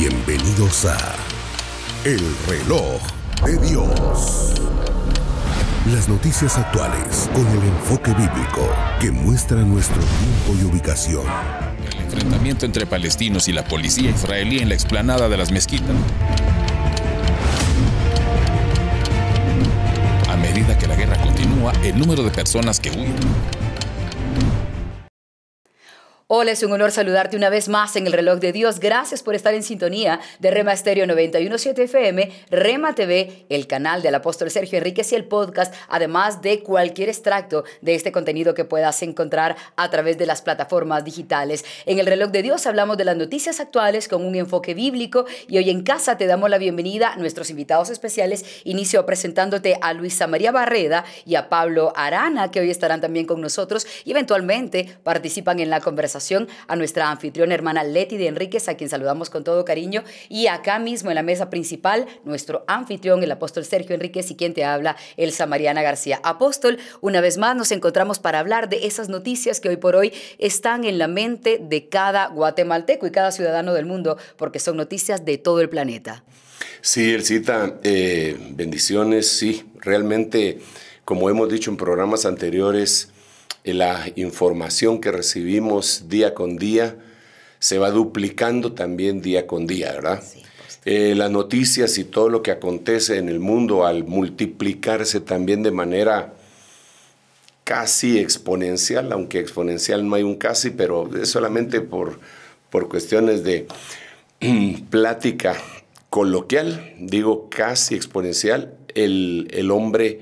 Bienvenidos a El reloj de Dios. Las noticias actuales con el enfoque bíblico que muestra nuestro tiempo y ubicación. El enfrentamiento entre palestinos y la policía israelí en la explanada de las mezquitas. A medida que la guerra continúa, el número de personas que huyen Hola, es un honor saludarte una vez más en el reloj de Dios. Gracias por estar en sintonía de Rema Estéreo 917 FM, Rema TV, el canal del apóstol Sergio Enríquez y el podcast, además de cualquier extracto de este contenido que puedas encontrar a través de las plataformas digitales. En el reloj de Dios hablamos de las noticias actuales con un enfoque bíblico y hoy en casa te damos la bienvenida a nuestros invitados especiales. Inicio presentándote a Luisa María Barreda y a Pablo Arana, que hoy estarán también con nosotros y eventualmente participan en la conversación a nuestra anfitriona hermana Leti de Enríquez, a quien saludamos con todo cariño, y acá mismo en la mesa principal, nuestro anfitrión, el apóstol Sergio Enríquez, y quien te habla, el Mariana García. Apóstol, una vez más nos encontramos para hablar de esas noticias que hoy por hoy están en la mente de cada guatemalteco y cada ciudadano del mundo, porque son noticias de todo el planeta. Sí, Elcita, eh, bendiciones, sí, realmente, como hemos dicho en programas anteriores, la información que recibimos día con día se va duplicando también día con día, ¿verdad? Eh, las noticias y todo lo que acontece en el mundo al multiplicarse también de manera casi exponencial, aunque exponencial no hay un casi, pero es solamente por, por cuestiones de plática coloquial, digo casi exponencial, el, el hombre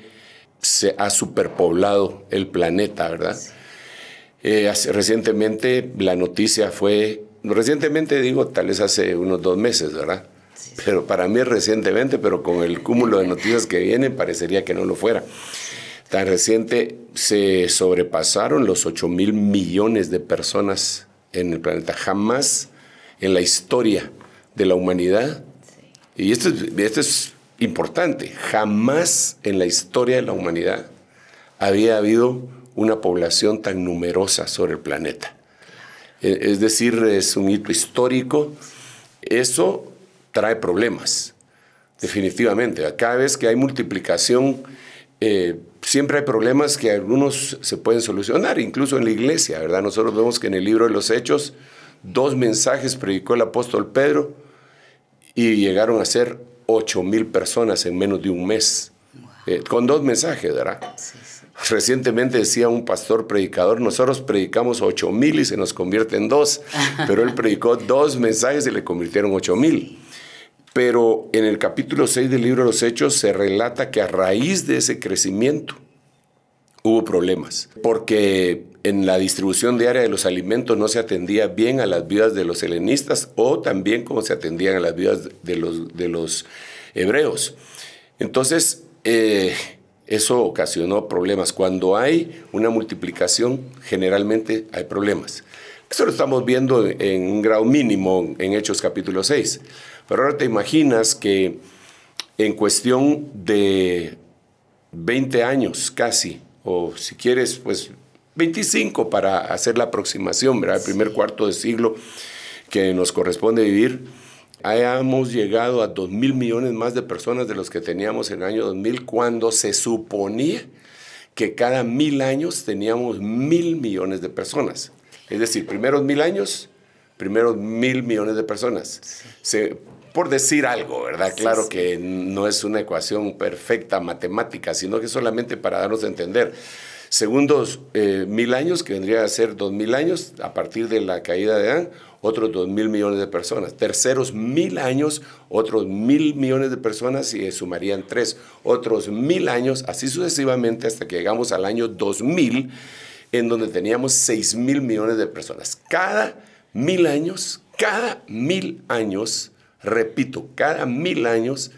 se ha superpoblado el planeta, ¿verdad? Eh, recientemente la noticia fue, recientemente digo, tal vez hace unos dos meses, ¿verdad? Pero para mí recientemente, pero con el cúmulo de noticias que vienen parecería que no lo fuera. Tan reciente se sobrepasaron los 8 mil millones de personas en el planeta. Jamás en la historia de la humanidad. Y esto, esto es importante. Jamás en la historia de la humanidad había habido una población tan numerosa sobre el planeta. E, es decir, es un hito histórico. Eso trae problemas, definitivamente. Cada vez que hay multiplicación, eh, siempre hay problemas que algunos se pueden solucionar, incluso en la iglesia, ¿verdad? Nosotros vemos que en el libro de los Hechos, dos mensajes predicó el apóstol Pedro y llegaron a ser 8 mil personas en menos de un mes. Eh, con dos mensajes, ¿verdad? Recientemente decía un pastor predicador, nosotros predicamos 8 mil y se nos convierte en dos, pero él predicó dos mensajes y le convirtieron ocho mil. Pero en el capítulo 6 del libro de los Hechos se relata que a raíz de ese crecimiento hubo problemas, porque en la distribución diaria de los alimentos no se atendía bien a las vidas de los helenistas o también como se atendían a las vidas de los, de los hebreos. Entonces, eh, eso ocasionó problemas. Cuando hay una multiplicación, generalmente hay problemas. Eso lo estamos viendo en un grado mínimo en Hechos capítulo 6. Pero ahora te imaginas que en cuestión de 20 años casi, o si quieres, pues 25 para hacer la aproximación, ¿verdad? El primer cuarto de siglo que nos corresponde vivir hayamos llegado a 2 mil millones más de personas de los que teníamos en el año 2000, cuando se suponía que cada mil años teníamos mil millones de personas. Es decir, primeros mil años, primeros mil millones de personas. por decir algo, ¿verdad? claro que no es una ecuación perfecta matemática, sino que solamente para darnos a entender. Segundos eh, mil años, que vendría a ser dos mil años a partir de la caída de Adán, otros dos mil millones de personas. Terceros mil años, otros mil millones de personas y sumarían tres. Otros mil años, así sucesivamente hasta que llegamos al año 2000, en donde teníamos seis mil millones de personas. Cada mil años, cada mil años, repito, cada mil años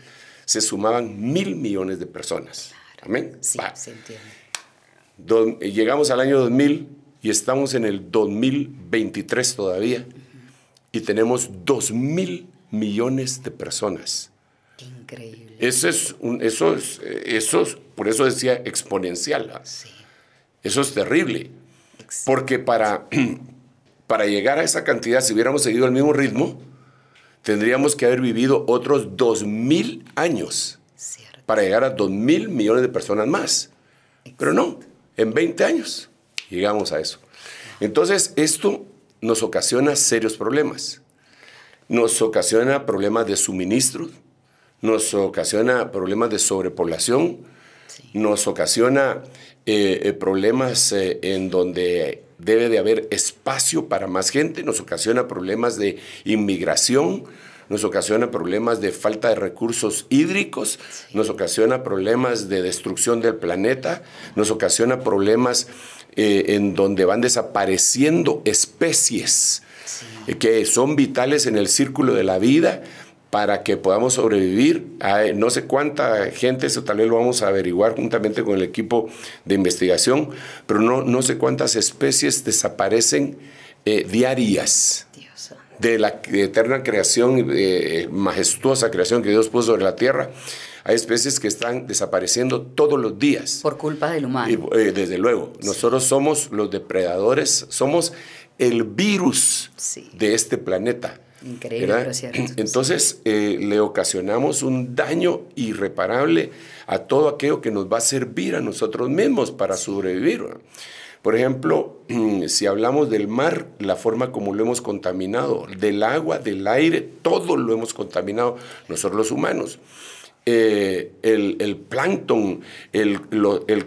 se sumaban mil millones de personas. Amén. Sí, se entiende. Eh, llegamos al año 2000 y estamos en el 2023 todavía y tenemos 2 mil millones de personas. increíble. Eso es, eh, eso es, por eso decía exponencial. ¿ah? Eso es terrible. Porque para, para llegar a esa cantidad, si hubiéramos seguido el mismo ritmo, tendríamos que haber vivido otros 2 mil años para llegar a 2 mil millones de personas más. Pero no, en 20 años llegamos a eso. Entonces, esto nos ocasiona serios problemas. Nos ocasiona problemas de suministro, nos ocasiona problemas de sobrepoblación, nos ocasiona eh, eh, problemas eh, en donde debe de haber espacio para más gente, nos ocasiona problemas de inmigración, nos ocasiona problemas de falta de recursos hídricos, nos ocasiona problemas de destrucción del planeta, nos ocasiona problemas eh, en donde van desapareciendo especies eh, que son vitales en el círculo de la vida para que podamos sobrevivir. no sé cuánta gente, eso tal vez lo vamos a averiguar juntamente con el equipo de investigación, pero no, no sé cuántas especies desaparecen eh, diarias de la eterna creación, eh, majestuosa creación que Dios puso sobre la tierra, hay especies que están desapareciendo todos los días. Por culpa del humano. Y, eh, desde luego, nosotros somos los depredadores, somos el virus de este planeta. Increíble, pero Entonces eh, le ocasionamos un daño irreparable a todo aquello que nos va a servir a nosotros mismos para sobrevivir. Por ejemplo, si hablamos del mar, la forma como lo hemos contaminado, del agua, del aire, todo lo hemos contaminado nosotros los humanos. Eh, el, el, plancton, el,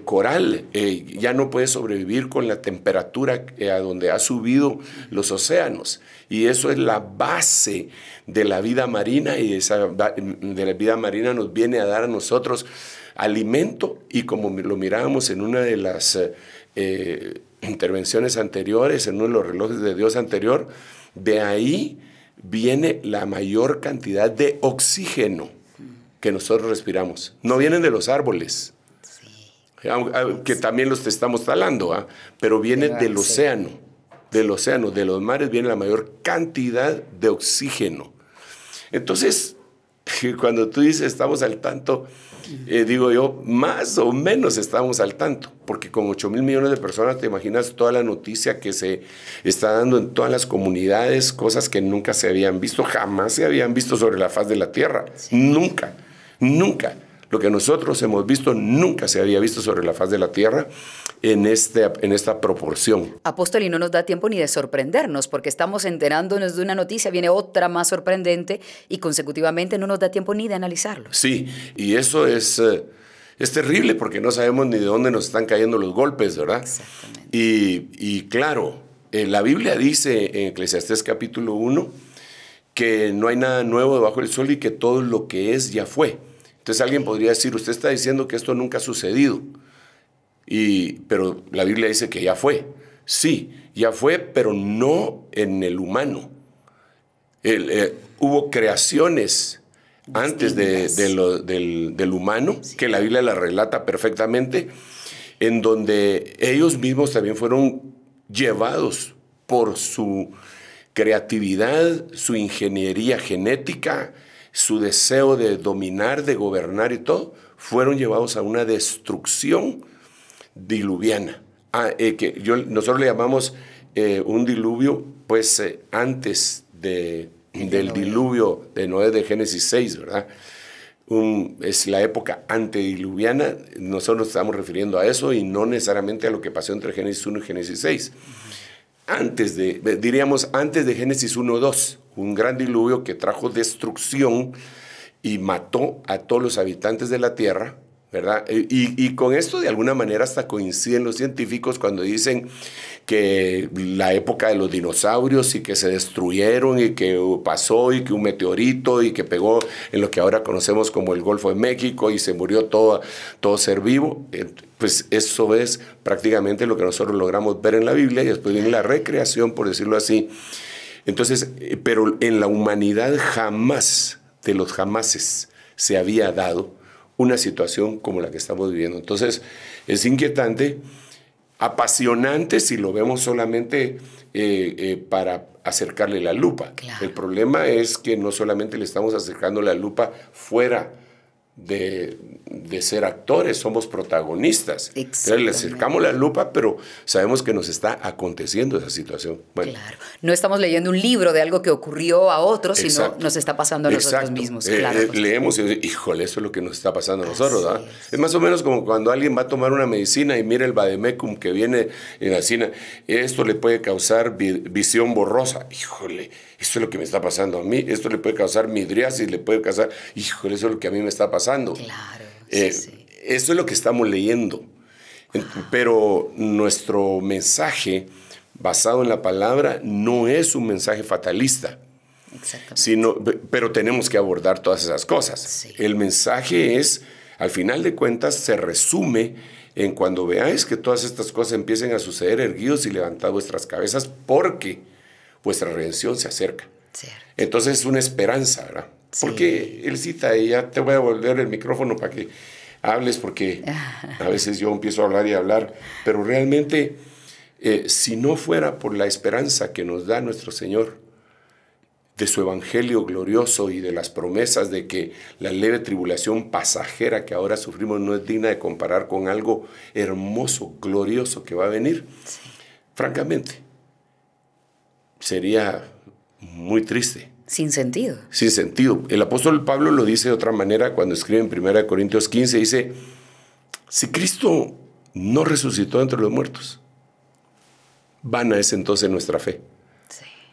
coral, eh, ya no puede sobrevivir con la temperatura eh, a donde ha subido los océanos. Y eso es la base de la vida marina y esa de la vida marina nos viene a dar a nosotros alimento y como lo mirábamos en una de las eh, eh, intervenciones anteriores, en uno de los relojes de Dios anterior, de ahí viene la mayor cantidad de oxígeno que nosotros respiramos. No vienen de los árboles, ah, que también los estamos talando, ¿ah? pero viene del océano, del océano, de los mares viene la mayor cantidad de oxígeno. Entonces, cuando tú dices estamos al tanto, eh, digo yo, más o menos estamos al tanto, porque con 8 mil millones de personas te imaginas toda la noticia que se está dando en todas las comunidades, cosas que nunca se habían visto, jamás se habían visto sobre la faz de la tierra, nunca, nunca. Lo que nosotros hemos visto nunca se había visto sobre la faz de la tierra en, este, en esta proporción. Apóstol, y no nos da tiempo ni de sorprendernos, porque estamos enterándonos de una noticia, viene otra más sorprendente y consecutivamente no nos da tiempo ni de analizarlo. Sí, y eso es, eh, es terrible porque no sabemos ni de dónde nos están cayendo los golpes, ¿verdad? Exactamente. Y, claro, eh, la Biblia dice en Eclesiastés capítulo 1 que no hay nada nuevo debajo del sol y que todo lo que es ya fue. Entonces alguien podría decir, usted está diciendo que esto nunca ha sucedido pero la Biblia dice que ya fue. Sí, ya fue, pero no en el humano. Eh, hubo creaciones antes del, humano, que la Biblia la relata perfectamente, en donde ellos mismos también fueron llevados por su creatividad, su ingeniería genética, su deseo de dominar, de gobernar y todo, fueron llevados a una destrucción diluviana. Ah, eh, que yo, nosotros le llamamos eh, un diluvio, pues eh, antes de, del diluvio de Noé de Génesis 6, ¿verdad? es la época antediluviana, nosotros nos estamos refiriendo a eso y no necesariamente a lo que pasó entre Génesis 1 y Génesis 6. Antes de, diríamos, antes de Génesis 1, 2, un gran diluvio que trajo destrucción y mató a todos los habitantes de la tierra, ¿verdad? Y, con esto de alguna manera hasta coinciden los científicos cuando dicen que la época de los dinosaurios y que se destruyeron y que pasó y que un meteorito y que pegó en lo que ahora conocemos como el Golfo de México y se murió todo, todo ser vivo, pues eso es prácticamente lo que nosotros logramos ver en la Biblia y después viene la recreación, por decirlo así. Entonces, eh, pero en la humanidad jamás, de los jamases, se había dado una situación como la que estamos viviendo. Entonces, es inquietante, apasionante si lo vemos solamente eh, eh, para acercarle la lupa. El problema es que no solamente le estamos acercando la lupa fuera de, ser actores, somos protagonistas. Entonces le acercamos la lupa, pero sabemos que nos está aconteciendo esa situación. Claro, no estamos leyendo un libro de algo que ocurrió a otros, sino nos está pasando a nosotros mismos. Eh, claro, eh, leemos y híjole, eso es lo que nos está pasando a nosotros. Es. más o menos como cuando alguien va a tomar una medicina y mira el vademecum que viene en la cina, esto le puede causar visión borrosa. Híjole esto es lo que me está pasando a mí, esto le puede causar midriasis, le puede causar, híjole, eso es lo que a mí me está pasando. Claro. Eh, es lo que estamos leyendo. Pero nuestro mensaje basado en la palabra no es un mensaje fatalista. Sino, pero tenemos que abordar todas esas cosas. El mensaje es, al final de cuentas, se resume en cuando veáis que todas estas cosas empiecen a suceder erguidos y levantad vuestras cabezas porque vuestra redención se acerca. Entonces es una esperanza, ¿verdad? Porque él cita, y ya te voy a volver el micrófono para que hables, porque a veces yo empiezo a hablar y hablar, pero realmente, eh, si no fuera por la esperanza que nos da nuestro Señor, de su evangelio glorioso y de las promesas de que la leve tribulación pasajera que ahora sufrimos no es digna de comparar con algo hermoso, glorioso que va a venir, francamente, sería muy triste. Sin sentido. Sin sentido. El apóstol Pablo lo dice de otra manera cuando escribe en 1 Corintios 15, dice, si Cristo no resucitó entre los muertos, vana es entonces nuestra fe.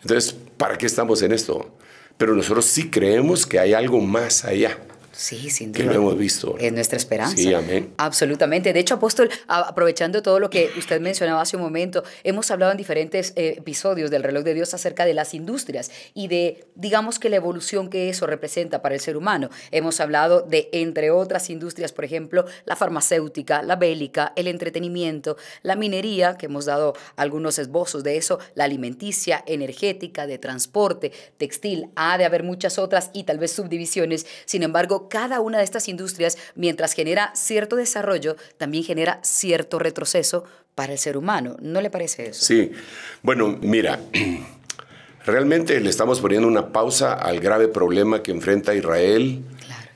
Entonces, ¿para qué estamos en esto? Pero nosotros sí creemos que hay algo más allá. Sí, sin duda. Que lo hemos visto. Es nuestra esperanza. Sí, amén. Absolutamente. De hecho, apóstol, aprovechando todo lo que usted mencionaba hace un momento, hemos hablado en diferentes eh, episodios del reloj de Dios acerca de las industrias y de, digamos que la evolución que eso representa para el ser humano. Hemos hablado de, entre otras industrias, por ejemplo, la farmacéutica, la bélica, el entretenimiento, la minería, que hemos dado algunos esbozos de eso, la alimenticia, energética, de transporte, textil. Ha de haber muchas otras y tal vez subdivisiones. Sin embargo, cada una de estas industrias, mientras genera cierto desarrollo, también genera cierto retroceso para el ser humano. ¿No le parece eso? Sí. Bueno, mira, realmente le estamos poniendo una pausa al grave problema que enfrenta Israel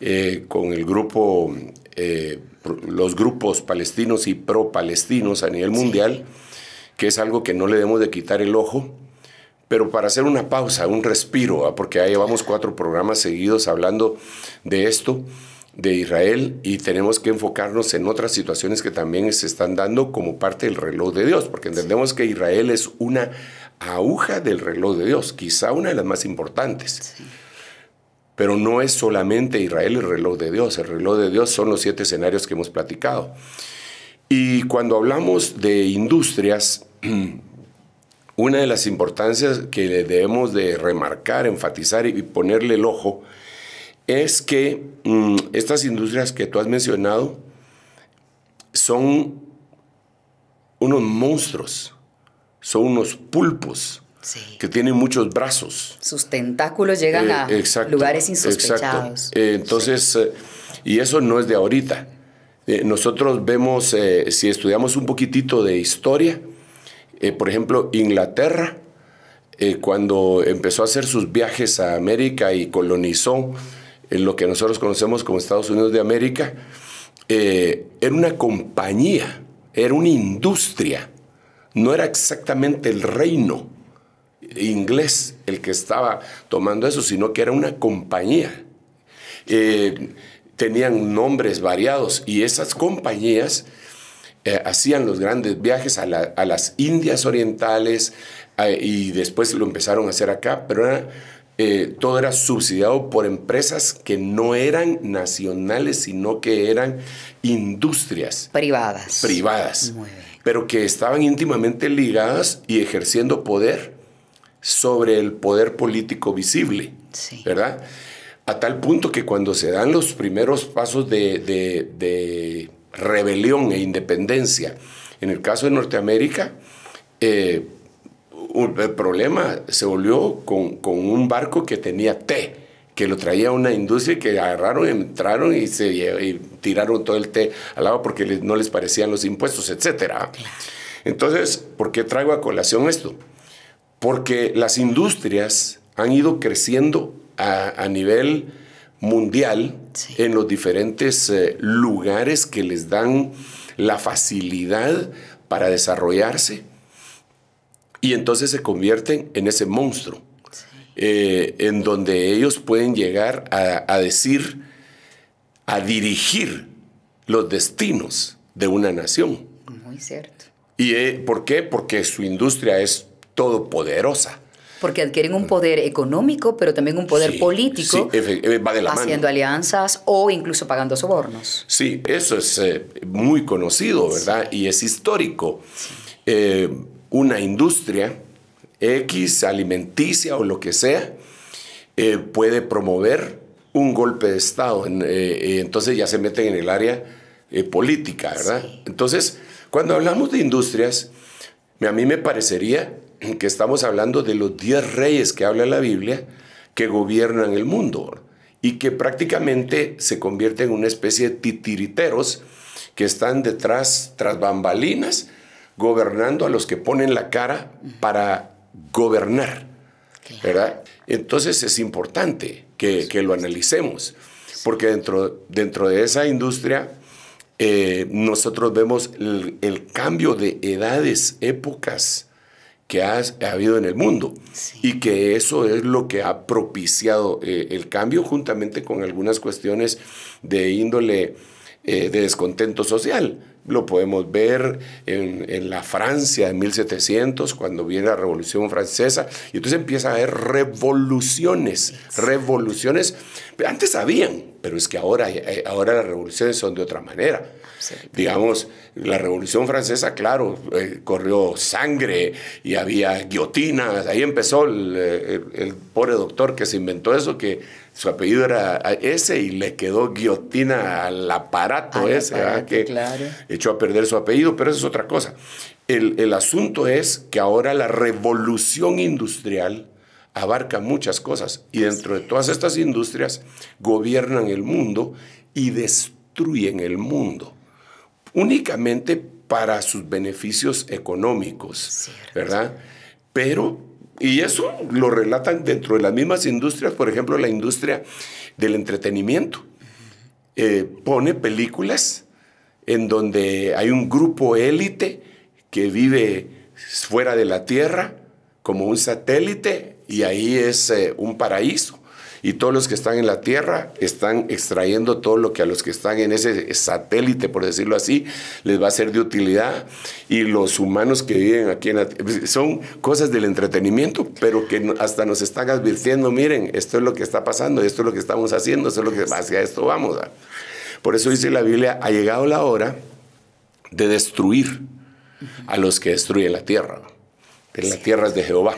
eh, con el grupo, eh, los grupos palestinos y pro-palestinos a nivel mundial, que es algo que no le debemos de quitar el ojo. Pero para hacer una pausa, un respiro, ¿ah? porque ya llevamos cuatro programas seguidos hablando de esto, de Israel, y tenemos que enfocarnos en otras situaciones que también se están dando como parte del reloj de Dios, porque entendemos que Israel es una aguja del reloj de Dios, quizá una de las más importantes. Pero no es solamente Israel el reloj de Dios, el reloj de Dios son los siete escenarios que hemos platicado. Y cuando hablamos de industrias, una de las importancias que debemos de remarcar, enfatizar y ponerle el ojo es que mm, estas industrias que tú has mencionado son unos monstruos, son unos pulpos que tienen muchos brazos. Sus tentáculos llegan eh, a lugares insospechados. Eh, entonces, eh, y eso no es de ahorita. nosotros vemos, si estudiamos un poquitito de historia, eh, por ejemplo, Inglaterra, eh, cuando empezó a hacer sus viajes a América y colonizó eh, lo que nosotros conocemos como Estados Unidos de América, era una compañía, era una industria, no era exactamente el reino inglés el que estaba tomando eso, sino que era una compañía. tenían nombres variados y esas compañías eh, hacían los grandes viajes a, las Indias Orientales eh, y después lo empezaron a hacer acá, pero eh, todo era subsidiado por empresas que no eran nacionales, sino que eran industrias. Privadas. Privadas. Pero que estaban íntimamente ligadas y ejerciendo poder sobre el poder político visible, ¿verdad? A tal punto que cuando se dan los primeros pasos de rebelión e independencia. En el caso de Norteamérica, eh, el problema se volvió con, un barco que tenía té, que lo traía una industria que agarraron, entraron y, se, tiraron todo el té al agua porque no les parecían los impuestos, etc. Entonces, ¿por qué traigo a colación esto? Porque las industrias han ido creciendo a, a nivel mundial en los diferentes eh, lugares que les dan la facilidad para desarrollarse y entonces se convierten en ese monstruo, eh, en donde ellos pueden llegar a, decir, a dirigir los destinos de una nación. Muy cierto. ¿Y eh, por qué? Porque su industria es todopoderosa porque adquieren un poder económico, pero también un poder político, sí, eh, va haciendo alianzas o incluso pagando sobornos. Sí, eso es eh, muy conocido, ¿verdad? Y es histórico. Eh, una industria X, alimenticia o lo que sea, puede promover un golpe de Estado. entonces ya se meten en el área política, ¿verdad? Entonces, cuando hablamos de industrias, a mí me parecería que estamos hablando de los diez reyes que habla la Biblia que gobiernan el mundo y que prácticamente se convierten en una especie de titiriteros que están detrás, tras bambalinas, gobernando a los que ponen la cara para gobernar. Entonces es importante que, lo analicemos, porque dentro, dentro de esa industria eh, nosotros vemos el, cambio de edades, épocas, que ha, habido en el mundo y que eso es lo que ha propiciado eh, el cambio juntamente con algunas cuestiones de índole eh, de descontento social lo podemos ver en, la Francia de 1700, cuando viene la Revolución Francesa, y entonces empieza a haber revoluciones, revoluciones. Antes habían, pero es que ahora, eh, ahora las revoluciones son de otra manera. Digamos, la Revolución Francesa, claro, eh, corrió sangre y había guillotinas, ahí empezó el eh, pobre doctor que se inventó eso, que su apellido era ese y le quedó guillotina al aparato ese, que echó a perder su apellido, pero eso es otra cosa. El, el asunto es que ahora la revolución industrial abarca muchas cosas y dentro de todas estas industrias gobiernan el mundo y destruyen el mundo únicamente para sus beneficios económicos, ¿verdad? Pero y eso lo relatan dentro de las mismas industrias, por ejemplo, la industria del entretenimiento. Eh, pone películas en donde hay un grupo élite que vive fuera de la Tierra como un satélite y ahí es eh, un paraíso y todos los que están en la Tierra están extrayendo todo lo que a los que están en ese satélite, por decirlo así, les va a ser de utilidad y los humanos que viven aquí en la Tierra pues, son cosas del entretenimiento, pero que hasta nos están advirtiendo, miren, esto es lo que está pasando, esto es lo que estamos haciendo, esto es lo que hacia esto vamos. Por eso dice la Biblia, ha llegado la hora de destruir a los que destruyen la tierra. la tierra es de Jehová.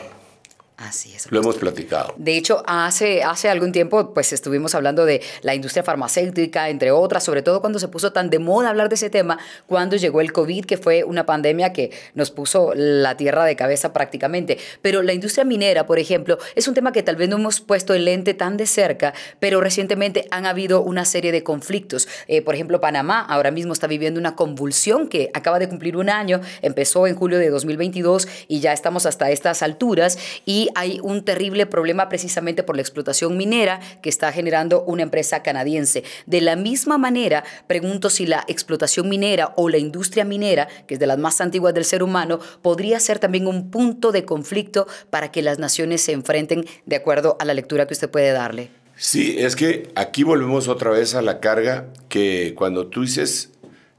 Así es. Lo hemos platicado. De hecho, hace, hace algún tiempo pues estuvimos hablando de la industria farmacéutica, entre otras, sobre todo cuando se puso tan de moda hablar de ese tema, cuando llegó el COVID, que fue una pandemia que nos puso la tierra de cabeza prácticamente. Pero la industria minera, por ejemplo, es un tema que tal vez no hemos puesto el lente tan de cerca, pero recientemente han habido una serie de conflictos. Eh, por ejemplo, Panamá ahora mismo está viviendo una convulsión que acaba de cumplir un año, empezó en julio de 2022 y ya estamos hasta estas alturas. Y hay un terrible problema precisamente por la explotación minera que está generando una empresa canadiense. De la misma manera, pregunto si la explotación minera o la industria minera, que es de las más antiguas del ser humano, podría ser también un punto de conflicto para que las naciones se enfrenten de acuerdo a la lectura que usted puede darle. Sí, es que aquí volvemos otra vez a la carga que cuando tú dices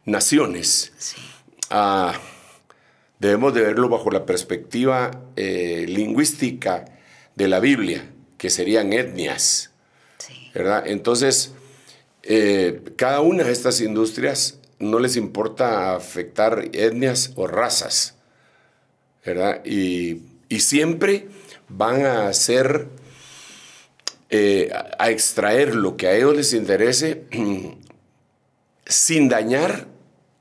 naciones, ah, debemos de verlo bajo la perspectiva eh, lingüística de la Biblia, que serían etnias. ¿verdad? Entonces, eh, cada una de estas industrias no les importa afectar etnias o razas, ¿verdad? Y, siempre van a hacer, eh, a extraer lo que a ellos les interese sin dañar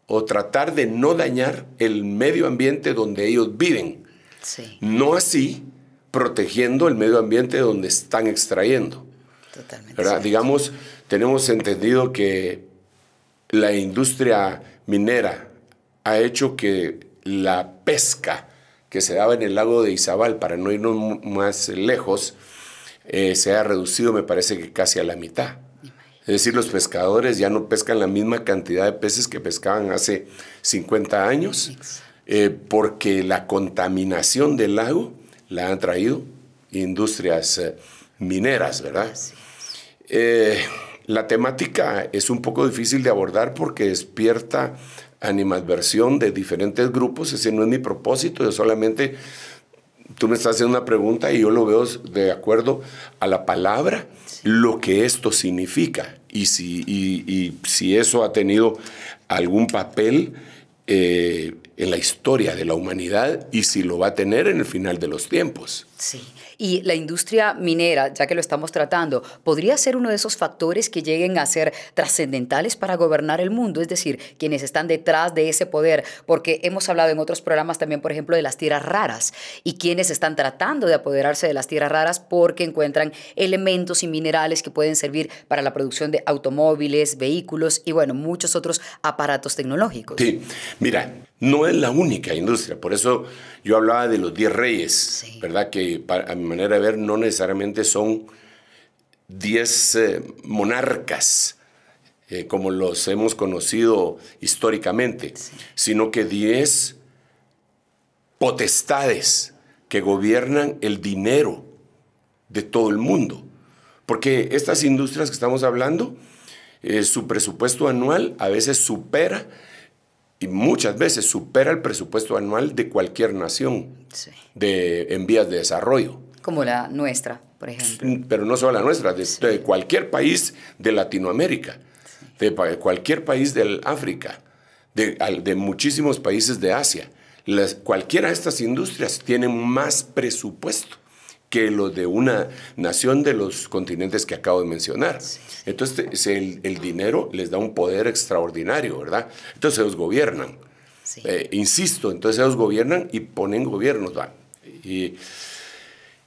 o tratar de no dañar el medio ambiente donde ellos viven. No así protegiendo el medio ambiente donde están extrayendo. Totalmente. Digamos, tenemos entendido que la industria minera ha hecho que la pesca que se daba en el lago de Izabal, para no irnos más lejos, eh, se ha reducido, me parece que casi a la mitad. Es decir, los pescadores ya no pescan la misma cantidad de peces que pescaban hace 50 años, eh, porque la contaminación del lago la han traído industrias eh, mineras, ¿verdad? Eh, la temática es un poco difícil de abordar porque despierta animadversión de diferentes grupos, ese no es mi propósito, yo solamente tú me estás haciendo una pregunta y yo lo veo de acuerdo a la palabra, lo que esto significa y si, y, si eso ha tenido algún papel eh, en la historia de la humanidad y si lo va a tener en el final de los tiempos. Sí. Y la industria minera, ya que lo estamos tratando, podría ser uno de esos factores que lleguen a ser trascendentales para gobernar el mundo, es decir, quienes están detrás de ese poder, porque hemos hablado en otros programas también, por ejemplo, de las tierras raras y quienes están tratando de apoderarse de las tierras raras porque encuentran elementos y minerales que pueden servir para la producción de automóviles, vehículos y bueno, muchos otros aparatos tecnológicos. Sí, mira, no es la única industria. Por eso yo hablaba de los 10 reyes, ¿verdad? Que a mi manera de ver no necesariamente son 10 eh, monarcas eh, como los hemos conocido históricamente, sino que 10 potestades que gobiernan el dinero de todo el mundo. Porque estas industrias que estamos hablando, eh, su presupuesto anual a veces supera y muchas veces supera el presupuesto anual de cualquier nación de, en vías de desarrollo. Como la nuestra, por ejemplo. Mm, pero no solo la nuestra, de, cualquier país de Latinoamérica, de cualquier país del África, de, de muchísimos países de Asia. Las, cualquiera de estas industrias tiene más presupuesto que los de una nación de los continentes que acabo de mencionar. Entonces, el, el dinero les da un poder extraordinario, ¿verdad? Entonces, ellos gobiernan. Eh, insisto, entonces ellos gobiernan y ponen gobiernos. Y,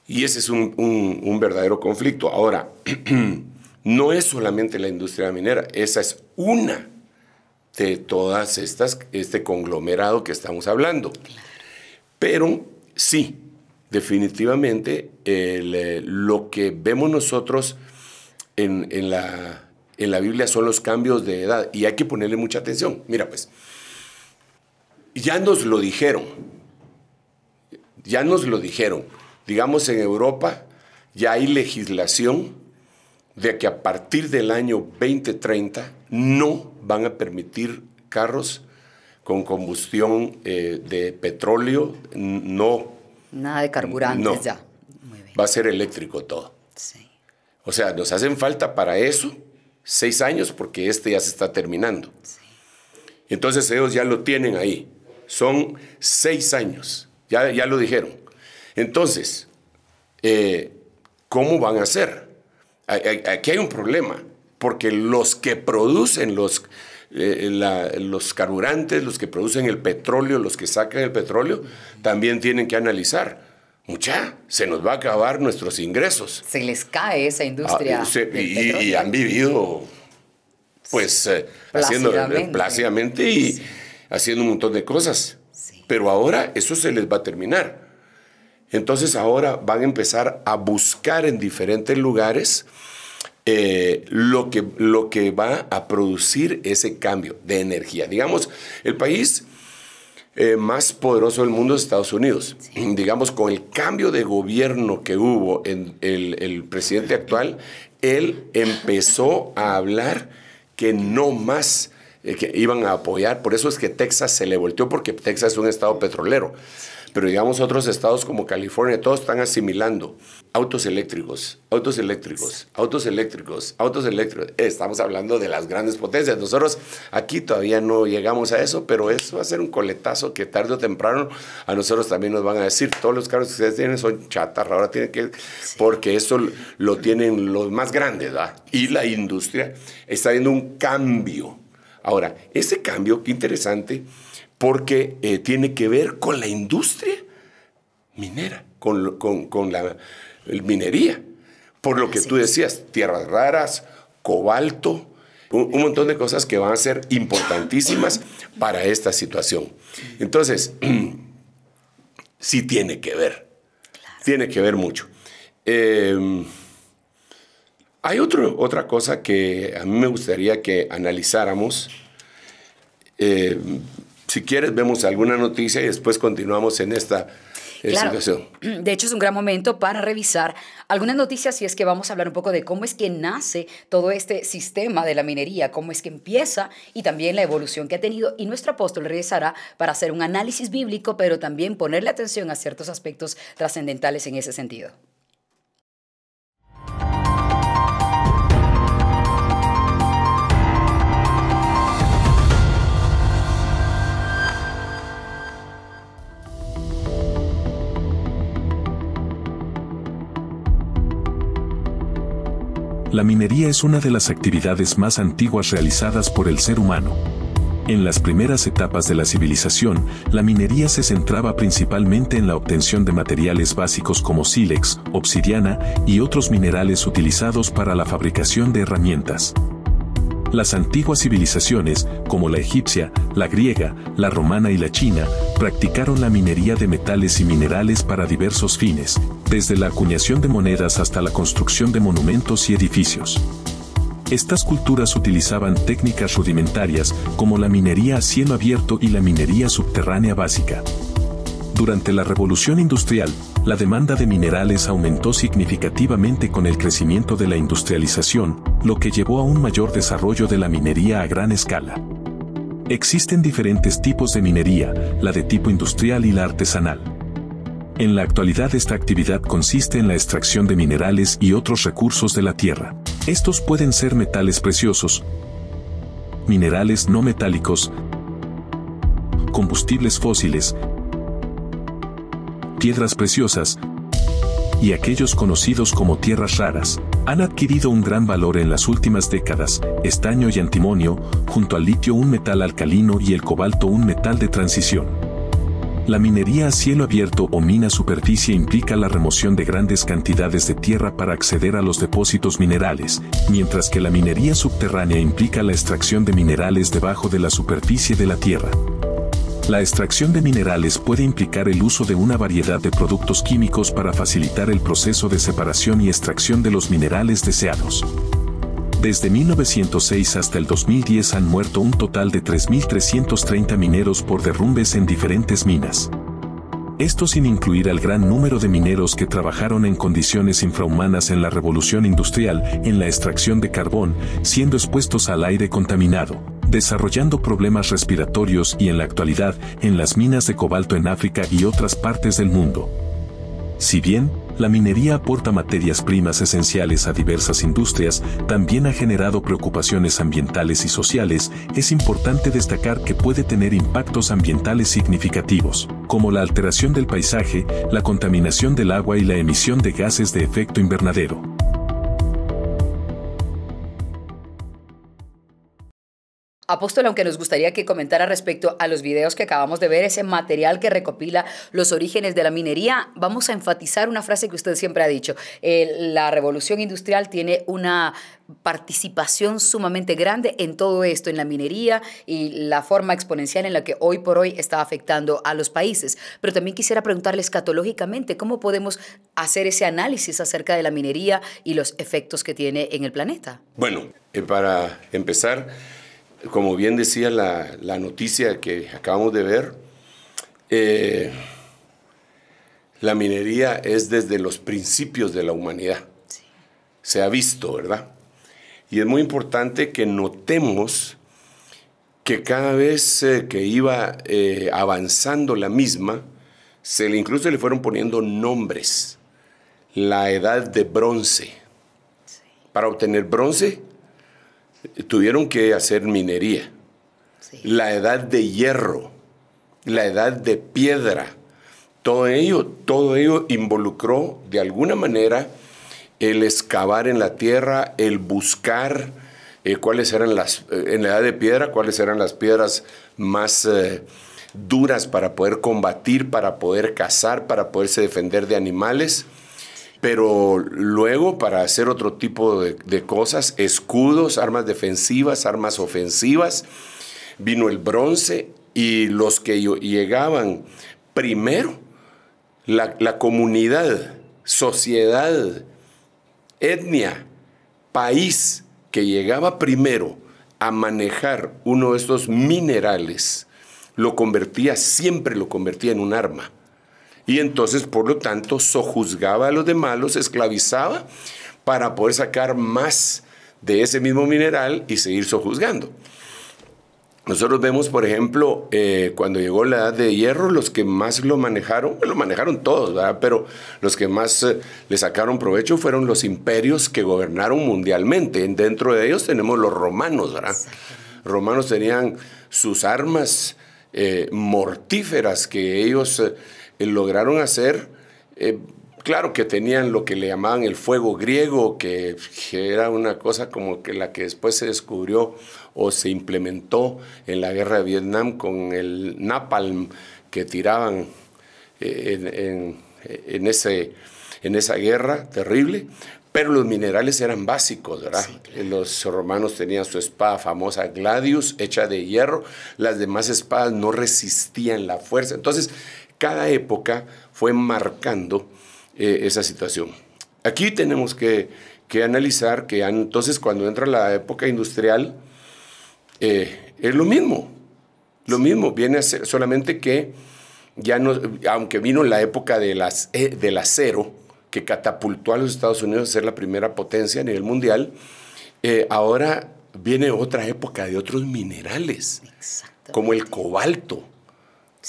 ese es un, un verdadero conflicto. Ahora, no es solamente la industria minera, esa es una de todas estas, este conglomerado que estamos hablando. Pero sí, definitivamente eh, lo que vemos nosotros en, la, en la Biblia son los cambios de edad y hay que ponerle mucha atención. Mira, pues, ya nos lo dijeron, ya nos lo dijeron. Digamos, en Europa ya hay legislación de que a partir del año 2030 no van a permitir carros con combustión eh, de petróleo, no Nada de carburantes ya. Va a ser eléctrico todo. Sí. O sea, nos hacen falta para eso seis años porque este ya se está terminando. Sí. Entonces ellos ya lo tienen ahí. Son seis años. Ya, ya lo dijeron. Entonces, eh, ¿cómo van a hacer? Aquí hay un problema, porque los que producen los, eh, los carburantes, los que producen el petróleo, los que sacan el petróleo, también tienen que analizar. Mucha, se nos va a acabar nuestros ingresos. Se les cae esa ah, industria. y, han vivido, pues, eh, haciendo eh, plácidamente y haciendo un montón de cosas. Pero ahora eso se les va a terminar. Entonces ahora van a empezar a buscar en diferentes lugares eh, lo, que, lo que va a producir ese cambio de energía. Digamos, el país eh, más poderoso del mundo es Estados Unidos. Digamos, con el cambio de gobierno que hubo en el, presidente actual, él empezó a hablar que no más eh, que iban a apoyar. Por eso es que Texas se le volteó, porque Texas es un estado petrolero. Pero digamos otros estados como California, todos están asimilando autos eléctricos, autos eléctricos, autos eléctricos, autos eléctricos. Eh, estamos hablando de las grandes potencias. Nosotros aquí todavía no llegamos a eso, pero eso va a ser un coletazo que tarde o temprano a nosotros también nos van a decir, todos los carros que ustedes tienen son chatarra, ahora tienen que, porque eso lo tienen los más grandes, ¿verdad? Y la industria está viendo un cambio. Ahora, ese cambio, qué interesante, porque eh, tiene que ver con la industria minera, con, la minería. Por lo que tú decías, tierras raras, cobalto, un, montón de cosas que van a ser importantísimas para esta situación. Entonces, sí tiene que ver, tiene que ver mucho. Em, hay otra cosa que a mí me gustaría que analizáramos. Em, si quieres, vemos alguna noticia y después continuamos en esta situación. De hecho, es un gran momento para revisar algunas noticias y es que vamos a hablar un poco de cómo es que nace todo este sistema de la minería, cómo es que empieza y también la evolución que ha tenido. Y nuestro apóstol regresará para hacer un análisis bíblico, pero también ponerle atención a ciertos aspectos trascendentales en ese sentido. La minería es una de las actividades más antiguas realizadas por el ser humano. En las primeras etapas de la civilización, la minería se centraba principalmente en la obtención de materiales básicos como sílex, obsidiana y otros minerales utilizados para la fabricación de herramientas. Las antiguas civilizaciones, como la egipcia, la griega, la romana y la china, practicaron la minería de metales y minerales para diversos fines, desde la acuñación de monedas hasta la construcción de monumentos y edificios. Estas culturas utilizaban técnicas rudimentarias como la minería a cielo abierto y la minería subterránea básica. Durante la Revolución Industrial, la demanda de minerales aumentó significativamente con el crecimiento de la industrialización, lo que llevó a un mayor desarrollo de la minería a gran escala. Existen diferentes tipos de minería, la de tipo industrial y la artesanal. En la actualidad esta actividad consiste en la extracción de minerales y otros recursos de la tierra. Estos pueden ser metales preciosos, minerales no metálicos, combustibles fósiles, piedras preciosas y aquellos conocidos como tierras raras, han adquirido un gran valor en las últimas décadas, estaño y antimonio, junto al litio un metal alcalino y el cobalto un metal de transición. La minería a cielo abierto o mina superficie implica la remoción de grandes cantidades de tierra para acceder a los depósitos minerales, mientras que la minería subterránea implica la extracción de minerales debajo de la superficie de la tierra. La extracción de minerales puede implicar el uso de una variedad de productos químicos para facilitar el proceso de separación y extracción de los minerales deseados. Desde 1906 hasta el 2010 han muerto un total de 3.330 mineros por derrumbes en diferentes minas. Esto sin incluir al gran número de mineros que trabajaron en condiciones infrahumanas en la revolución industrial en la extracción de carbón, siendo expuestos al aire contaminado desarrollando problemas respiratorios y en la actualidad en las minas de cobalto en África y otras partes del mundo. Si bien, la minería aporta materias primas esenciales a diversas industrias, también ha generado preocupaciones ambientales y sociales, es importante destacar que puede tener impactos ambientales significativos, como la alteración del paisaje, la contaminación del agua y la emisión de gases de efecto invernadero. Apóstol, aunque nos gustaría que comentara respecto a los videos que acabamos de ver, ese material que recopila los orígenes de la minería, vamos a enfatizar una frase que usted siempre ha dicho. Eh, la revolución industrial tiene una participación sumamente grande en todo esto, en la minería y la forma exponencial en la que hoy por hoy está afectando a los países. Pero también quisiera preguntarles catológicamente, ¿cómo podemos hacer ese análisis acerca de la minería y los efectos que tiene en el planeta? Bueno, eh, para empezar como bien decía la, noticia que acabamos de ver, eh, la minería es desde los principios de la humanidad. Se ha visto, ¿verdad? Y es muy importante que notemos que cada vez eh, que iba eh, avanzando la misma, se le, incluso le fueron poniendo nombres. La edad de bronce. Para obtener bronce tuvieron que hacer minería. La edad de hierro, la edad de piedra, todo ello, todo ello involucró de alguna manera el excavar en la tierra, el buscar eh, cuáles eran las, eh, en la edad de piedra, cuáles eran las piedras más eh, duras para poder combatir, para poder cazar, para poderse defender de animales pero luego para hacer otro tipo de, cosas, escudos, armas defensivas, armas ofensivas, vino el bronce y los que llegaban primero, la, la comunidad, sociedad, etnia, país que llegaba primero a manejar uno de estos minerales, lo convertía, siempre lo convertía en un arma y entonces, por lo tanto, sojuzgaba a los demás, los esclavizaba para poder sacar más de ese mismo mineral y seguir sojuzgando. Nosotros vemos, por ejemplo, eh, cuando llegó la edad de hierro, los que más lo manejaron, lo manejaron todos, pero los que más eh, le sacaron provecho fueron los imperios que gobernaron mundialmente. Dentro de ellos tenemos los romanos, ¿verdad? Romanos tenían sus armas eh, mortíferas que ellos eh, lograron hacer, eh, claro que tenían lo que le llamaban el fuego griego, que, era una cosa como que la que después se descubrió o se implementó en la guerra de Vietnam con el napalm que tiraban eh, en, ese, en esa guerra terrible, pero los minerales eran básicos, ¿verdad? Los romanos tenían su espada famosa Gladius, hecha de hierro, las demás espadas no resistían la fuerza. Entonces, cada época fue marcando eh, esa situación. Aquí tenemos que, analizar que entonces cuando entra la época industrial, eh, es lo mismo, lo mismo, viene solamente que ya no, aunque vino la época de las, eh, del acero, que catapultó a los Estados Unidos a ser la primera potencia a nivel mundial, ahora viene otra época de otros minerales, como el cobalto,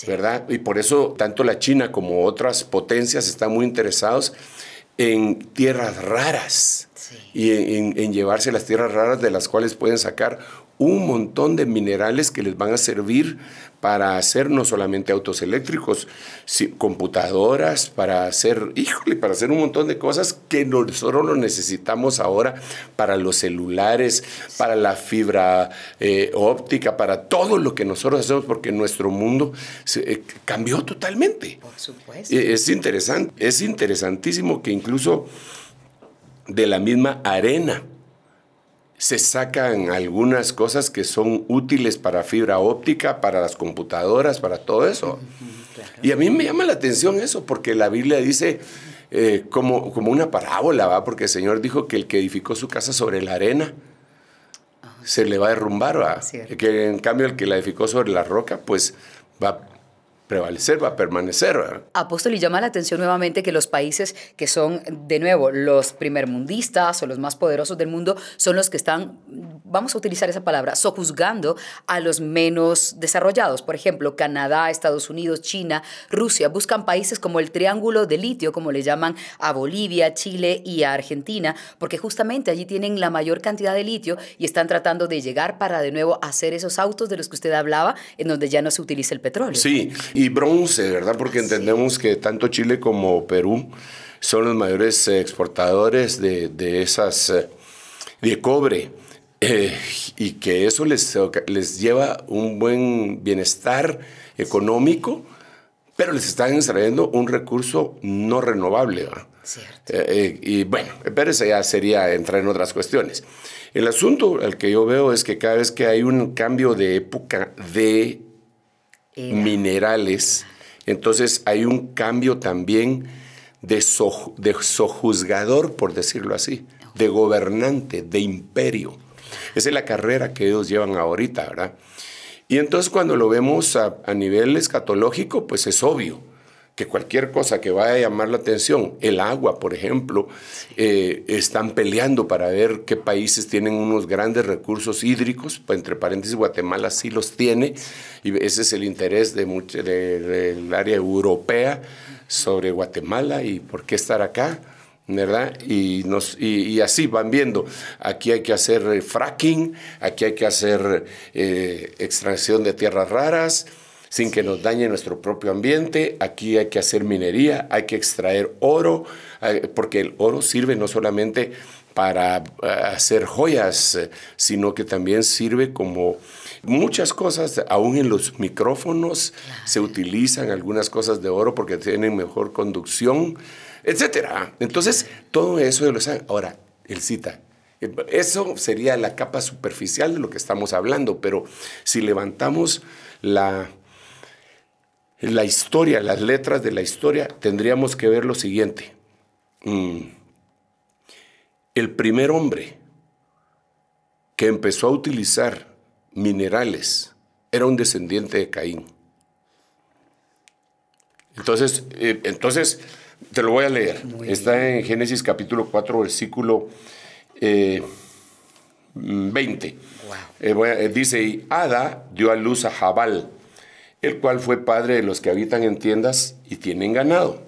¿verdad? Y por eso tanto la China como otras potencias están muy interesados en tierras raras y en llevarse las tierras raras de las cuales pueden sacar un montón de minerales que les van a servir para hacer no solamente autos eléctricos, computadoras, para hacer, híjole, para hacer un montón de cosas que nosotros lo necesitamos ahora para los celulares, para la fibra eh, óptica, para todo lo que nosotros hacemos, porque nuestro mundo eh, cambió totalmente. Por supuesto. Eh, es interesante, es interesantísimo que incluso de la misma arena, se sacan algunas cosas que son útiles para fibra óptica, para las computadoras, para todo eso. Y a mí me llama la atención eso, porque la Biblia dice eh, como, como una parábola, ¿va? porque el Señor dijo que el que edificó su casa sobre la arena ah. se le va a derrumbar, ¿va? que en cambio el que la edificó sobre la roca, pues va prevalecer, va a permanecer. Apóstol, y llama la atención nuevamente que los países que son, de nuevo, los primermundistas o los más poderosos del mundo son los que están, vamos a utilizar esa palabra, sojuzgando a los menos desarrollados. Por ejemplo, Canadá, Estados Unidos, China, Rusia, buscan países como el Triángulo de Litio, como le llaman a Bolivia, Chile y a Argentina, porque justamente allí tienen la mayor cantidad de litio y están tratando de llegar para de nuevo hacer esos autos de los que usted hablaba, en donde ya no se utiliza el petróleo. Sí, y bronce, ¿verdad? Porque entendemos que tanto Chile como Perú son los mayores eh, exportadores de, de esas, eh, de cobre. Eh, y que eso les, les lleva un buen bienestar económico, pero les están extrayendo un recurso no renovable. ¿verdad? Cierto. y bueno, pero eso ya sería entrar en otras cuestiones. El asunto al que yo veo es que cada vez que hay un cambio de época de minerales. Entonces hay un cambio también de, sojuzgador, por decirlo así, de gobernante, de imperio. Esa es la carrera que ellos llevan ahorita, ¿verdad? Y entonces cuando lo vemos a nivel escatológico, pues es obvio cualquier cosa que vaya a llamar la atención, el agua, por ejemplo, eh, están peleando para ver qué países tienen unos grandes recursos hídricos, pues, entre paréntesis Guatemala sí los tiene, y ese es el interés de del área europea sobre Guatemala y por qué estar acá. ¿verdad? Y, nos, y, así van viendo. Aquí hay que hacer eh, fracking, aquí hay que hacer eh, extracción de tierras raras, sin que nos dañe nuestro propio ambiente. Aquí hay que hacer minería, hay que extraer oro, eh, porque el oro sirve no solamente para eh, hacer joyas, eh, sino que también sirve como muchas cosas, aún en los micrófonos se utilizan algunas cosas de oro porque tienen mejor conducción, etc. Entonces, todo eso de ahora el cita eso sería la capa superficial de lo que estamos hablando, pero si levantamos la la historia, las letras de la historia, tendríamos que ver lo siguiente. Mm. El primer hombre que empezó a utilizar minerales era un descendiente de Caín. Entonces, eh, entonces te lo voy a leer. Está en Génesis capítulo 4, versículo 20. Eh, mm, eh, dice, y Ada dio a luz a Jabal el cual fue padre de los que habitan en tiendas y tienen ganado.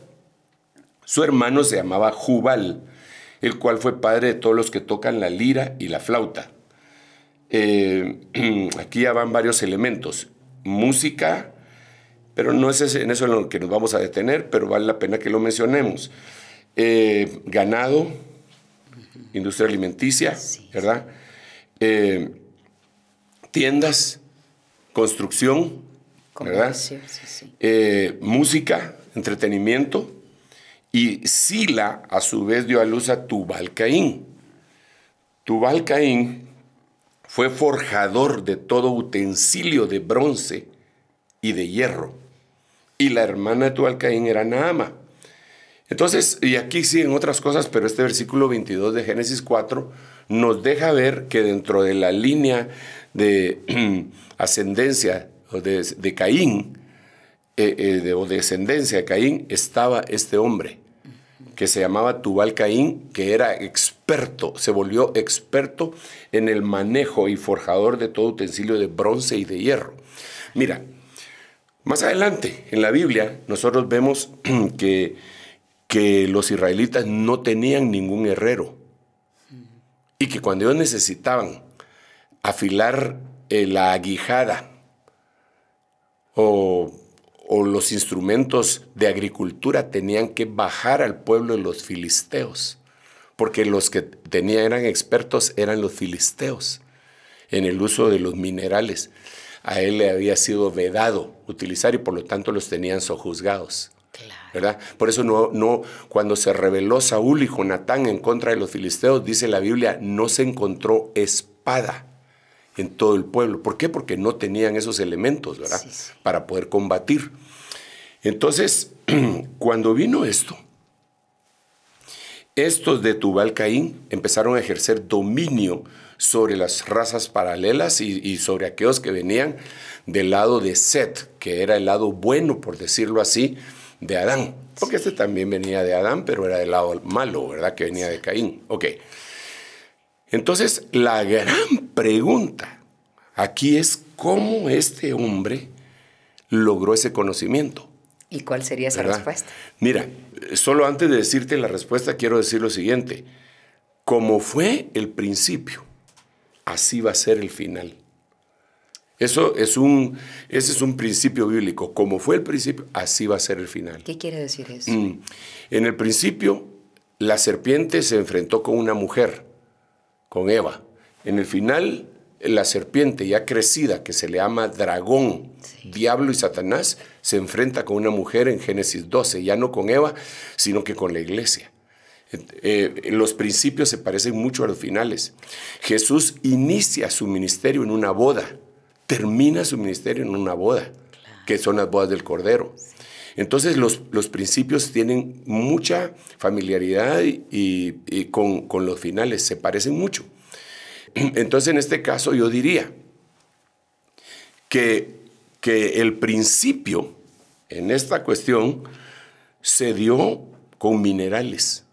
Su hermano se llamaba Jubal, el cual fue padre de todos los que tocan la lira y la flauta. Eh, aquí ya van varios elementos. Música, pero no es en eso en lo que nos vamos a detener, pero vale la pena que lo mencionemos. Eh, ganado, industria alimenticia, ¿verdad? Eh, tiendas, construcción, Sí, sí. Eh, música, entretenimiento. Y Sila, a su vez, dio a luz a Tubal Caín. Tubal Caín fue forjador de todo utensilio de bronce y de hierro. Y la hermana de Tubal Caín era Naama. Entonces, y aquí siguen otras cosas, pero este versículo 22 de Génesis 4 nos deja ver que dentro de la línea de ascendencia de, Caín, eh, eh, de, o descendencia de Caín, estaba este hombre que se llamaba Tubal Caín, que era experto, se volvió experto en el manejo y forjador de todo utensilio de bronce y de hierro. Mira, más adelante en la Biblia nosotros vemos que, que los israelitas no tenían ningún herrero y que cuando ellos necesitaban afilar eh, la aguijada o, o los instrumentos de agricultura tenían que bajar al pueblo de los filisteos, porque los que tenían eran expertos eran los filisteos en el uso de los minerales. A él le había sido vedado utilizar y por lo tanto los tenían sojuzgados. ¿verdad? Por eso no, no, cuando se rebeló Saúl y Jonatán en contra de los filisteos, dice la Biblia, no se encontró espada en todo el pueblo. ¿Por qué? Porque no tenían esos elementos, ¿verdad? Para poder combatir. Entonces, cuando vino esto, estos de Tubal Caín empezaron a ejercer dominio sobre las razas paralelas y, sobre aquellos que venían del lado de Seth, que era el lado bueno, por decirlo así, de Adán. Porque este también venía de Adán, pero era del lado malo, ¿verdad? Que venía de Caín. Ok. Entonces, la gran pregunta aquí es cómo este hombre logró ese conocimiento. ¿Y cuál sería esa respuesta? Mira, solo antes de decirte la respuesta quiero decir lo siguiente. Como fue el principio, así va a ser el final. Eso es un, ese es un principio bíblico. Como fue el principio, así va a ser el final. ¿Qué quiere decir eso? Mm. En el principio, la serpiente se enfrentó con una mujer, con Eva. En el final, la serpiente ya crecida, que se le llama dragón, diablo y Satanás, se enfrenta con una mujer en Génesis 12, ya no con Eva, sino que con la iglesia. Eh, los principios se parecen mucho a los finales. Jesús inicia su ministerio en una boda, termina su ministerio en una boda, que son las bodas del Cordero. Entonces los, principios tienen mucha familiaridad y, con, con, los finales, se parecen mucho. Entonces, en este caso, yo diría que, que el principio en esta cuestión se dio con minerales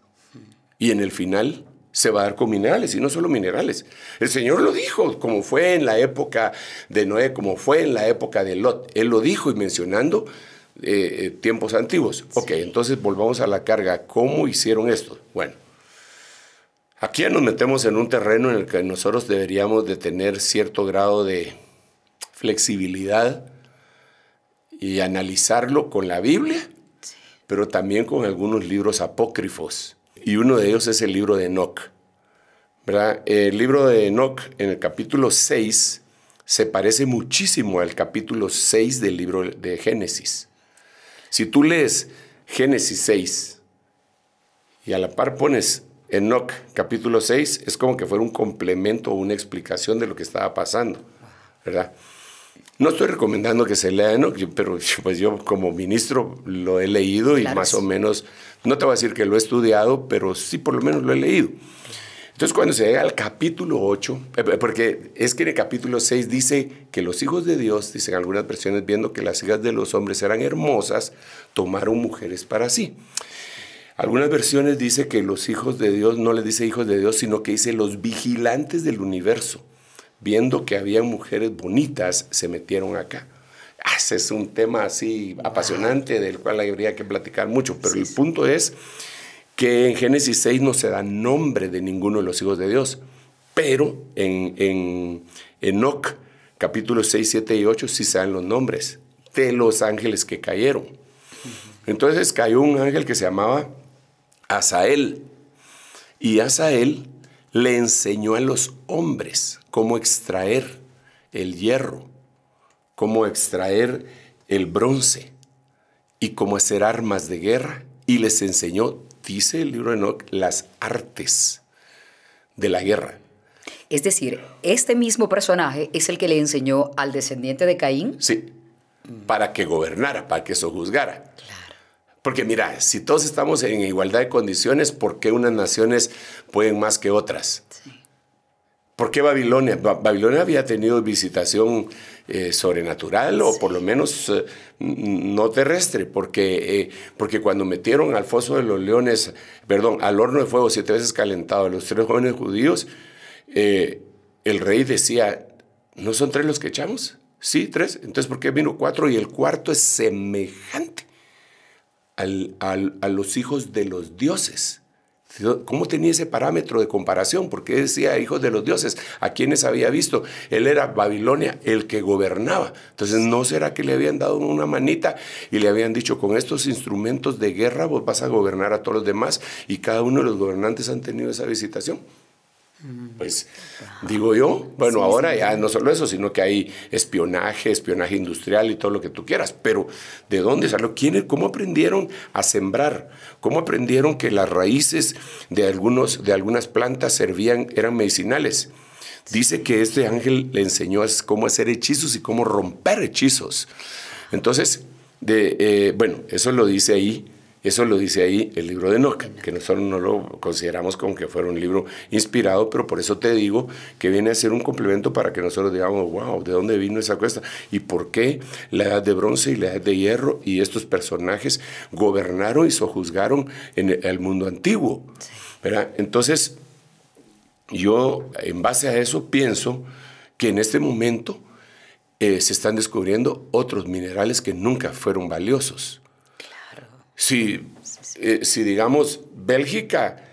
y en el final se va a dar con minerales y no solo minerales. El Señor lo dijo, como fue en la época de Noé, como fue en la época de Lot. Él lo dijo y mencionando eh, eh, tiempos antiguos. Ok, entonces volvamos a la carga. ¿Cómo hicieron esto? Bueno, Aquí nos metemos en un terreno en el que nosotros deberíamos de tener cierto grado de flexibilidad y analizarlo con la Biblia, pero también con algunos libros apócrifos. Y uno de ellos es el libro de Enoch. ¿verdad? El libro de Enoch en el capítulo 6 se parece muchísimo al capítulo 6 del libro de Génesis. Si tú lees Génesis 6 y a la par pones Enoch capítulo 6 es como que fuera un complemento o una explicación de lo que estaba pasando, ¿verdad? No estoy recomendando que se lea Enoch, pero pues yo como ministro lo he leído y más o menos, no te voy a decir que lo he estudiado, pero sí por lo menos lo he leído. Entonces cuando se llega al capítulo 8, eh, eh, porque es que en el capítulo 6 dice que los hijos de Dios, dicen algunas versiones, viendo que las hijas de los hombres eran hermosas, tomaron mujeres para sí. Algunas versiones dice que los hijos de Dios, no les dice hijos de Dios, sino que dice los vigilantes del universo, viendo que había mujeres bonitas, se metieron acá. Ah, ese es un tema así apasionante del cual habría que platicar mucho, pero el punto es que en Génesis 6 no se da nombre de ninguno de los hijos de Dios, pero en, en Enoch capítulos 6, 7 y 8 sí se dan los nombres de los ángeles que cayeron. Entonces cayó un ángel que se llamaba Asael. Y Asael le enseñó a los hombres cómo extraer el hierro, cómo extraer el bronce y cómo hacer armas de guerra. Y les enseñó, dice el libro de Enoch, las artes de la guerra. Es decir, este mismo personaje es el que le enseñó al descendiente de Caín. Sí, para que gobernara, para que sojuzgara. Porque mira, si todos estamos en igualdad de condiciones, ¿por qué unas naciones pueden más que otras? ¿Por qué Babilonia? Babilonia había tenido visitación eh, sobrenatural o por lo menos eh, no terrestre, porque, eh, porque cuando metieron al foso de los leones, perdón, al horno de fuego siete veces calentado a los tres jóvenes judíos, el rey decía, ¿no son tres los que echamos? Sí, tres. Entonces, ¿por qué vino cuatro? Y el cuarto es semejante a los hijos de los dioses. ¿Cómo tenía ese parámetro de comparación? Porque decía hijos de los dioses, a quienes había visto. Él era Babilonia el que gobernaba. Entonces, ¿no será que le habían dado una manita y le habían dicho, con estos instrumentos de guerra vos vas a gobernar a todos los demás? Y cada uno de los gobernantes han tenido esa visitación. Pues digo yo, bueno, ahora ya no solo eso, sino que hay espionaje, espionaje industrial y todo lo que tú quieras, pero ¿de dónde salió? ¿Cómo aprendieron a sembrar? ¿Cómo aprendieron que las raíces de, algunos, de algunas plantas servían, eran medicinales? Dice que este ángel le enseñó cómo hacer hechizos y cómo romper hechizos. Entonces, de, eh, bueno, eso lo dice ahí eso lo dice ahí el libro de Noca, que nosotros no lo consideramos como que fuera un libro inspirado, pero por eso te digo que viene a ser un complemento para que nosotros digamos, wow, ¿de dónde vino esa cuesta? ¿Y por qué la edad de bronce y la edad de hierro y estos personajes gobernaron y sojuzgaron en el mundo antiguo? Entonces, yo en base a eso pienso que en este momento eh, se están descubriendo otros minerales que nunca fueron valiosos si, eh, si digamos, Bélgica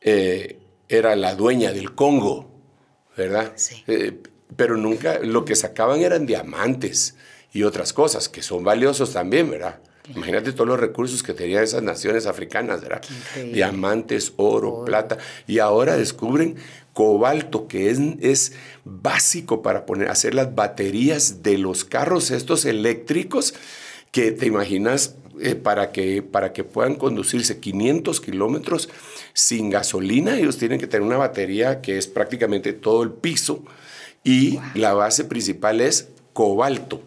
eh, era la dueña del Congo, ¿verdad? Eh, pero nunca, lo que sacaban eran diamantes y otras cosas que son valiosos también, ¿verdad? Imagínate todos los recursos que tenían esas naciones africanas, ¿verdad? Diamantes, oro, plata. Y ahora descubren cobalto, que es, es básico para poner, hacer las baterías de los carros estos eléctricos que te imaginas eh, para, que, para que puedan conducirse 500 kilómetros sin gasolina, ellos tienen que tener una batería que es prácticamente todo el piso y la base principal es cobalto.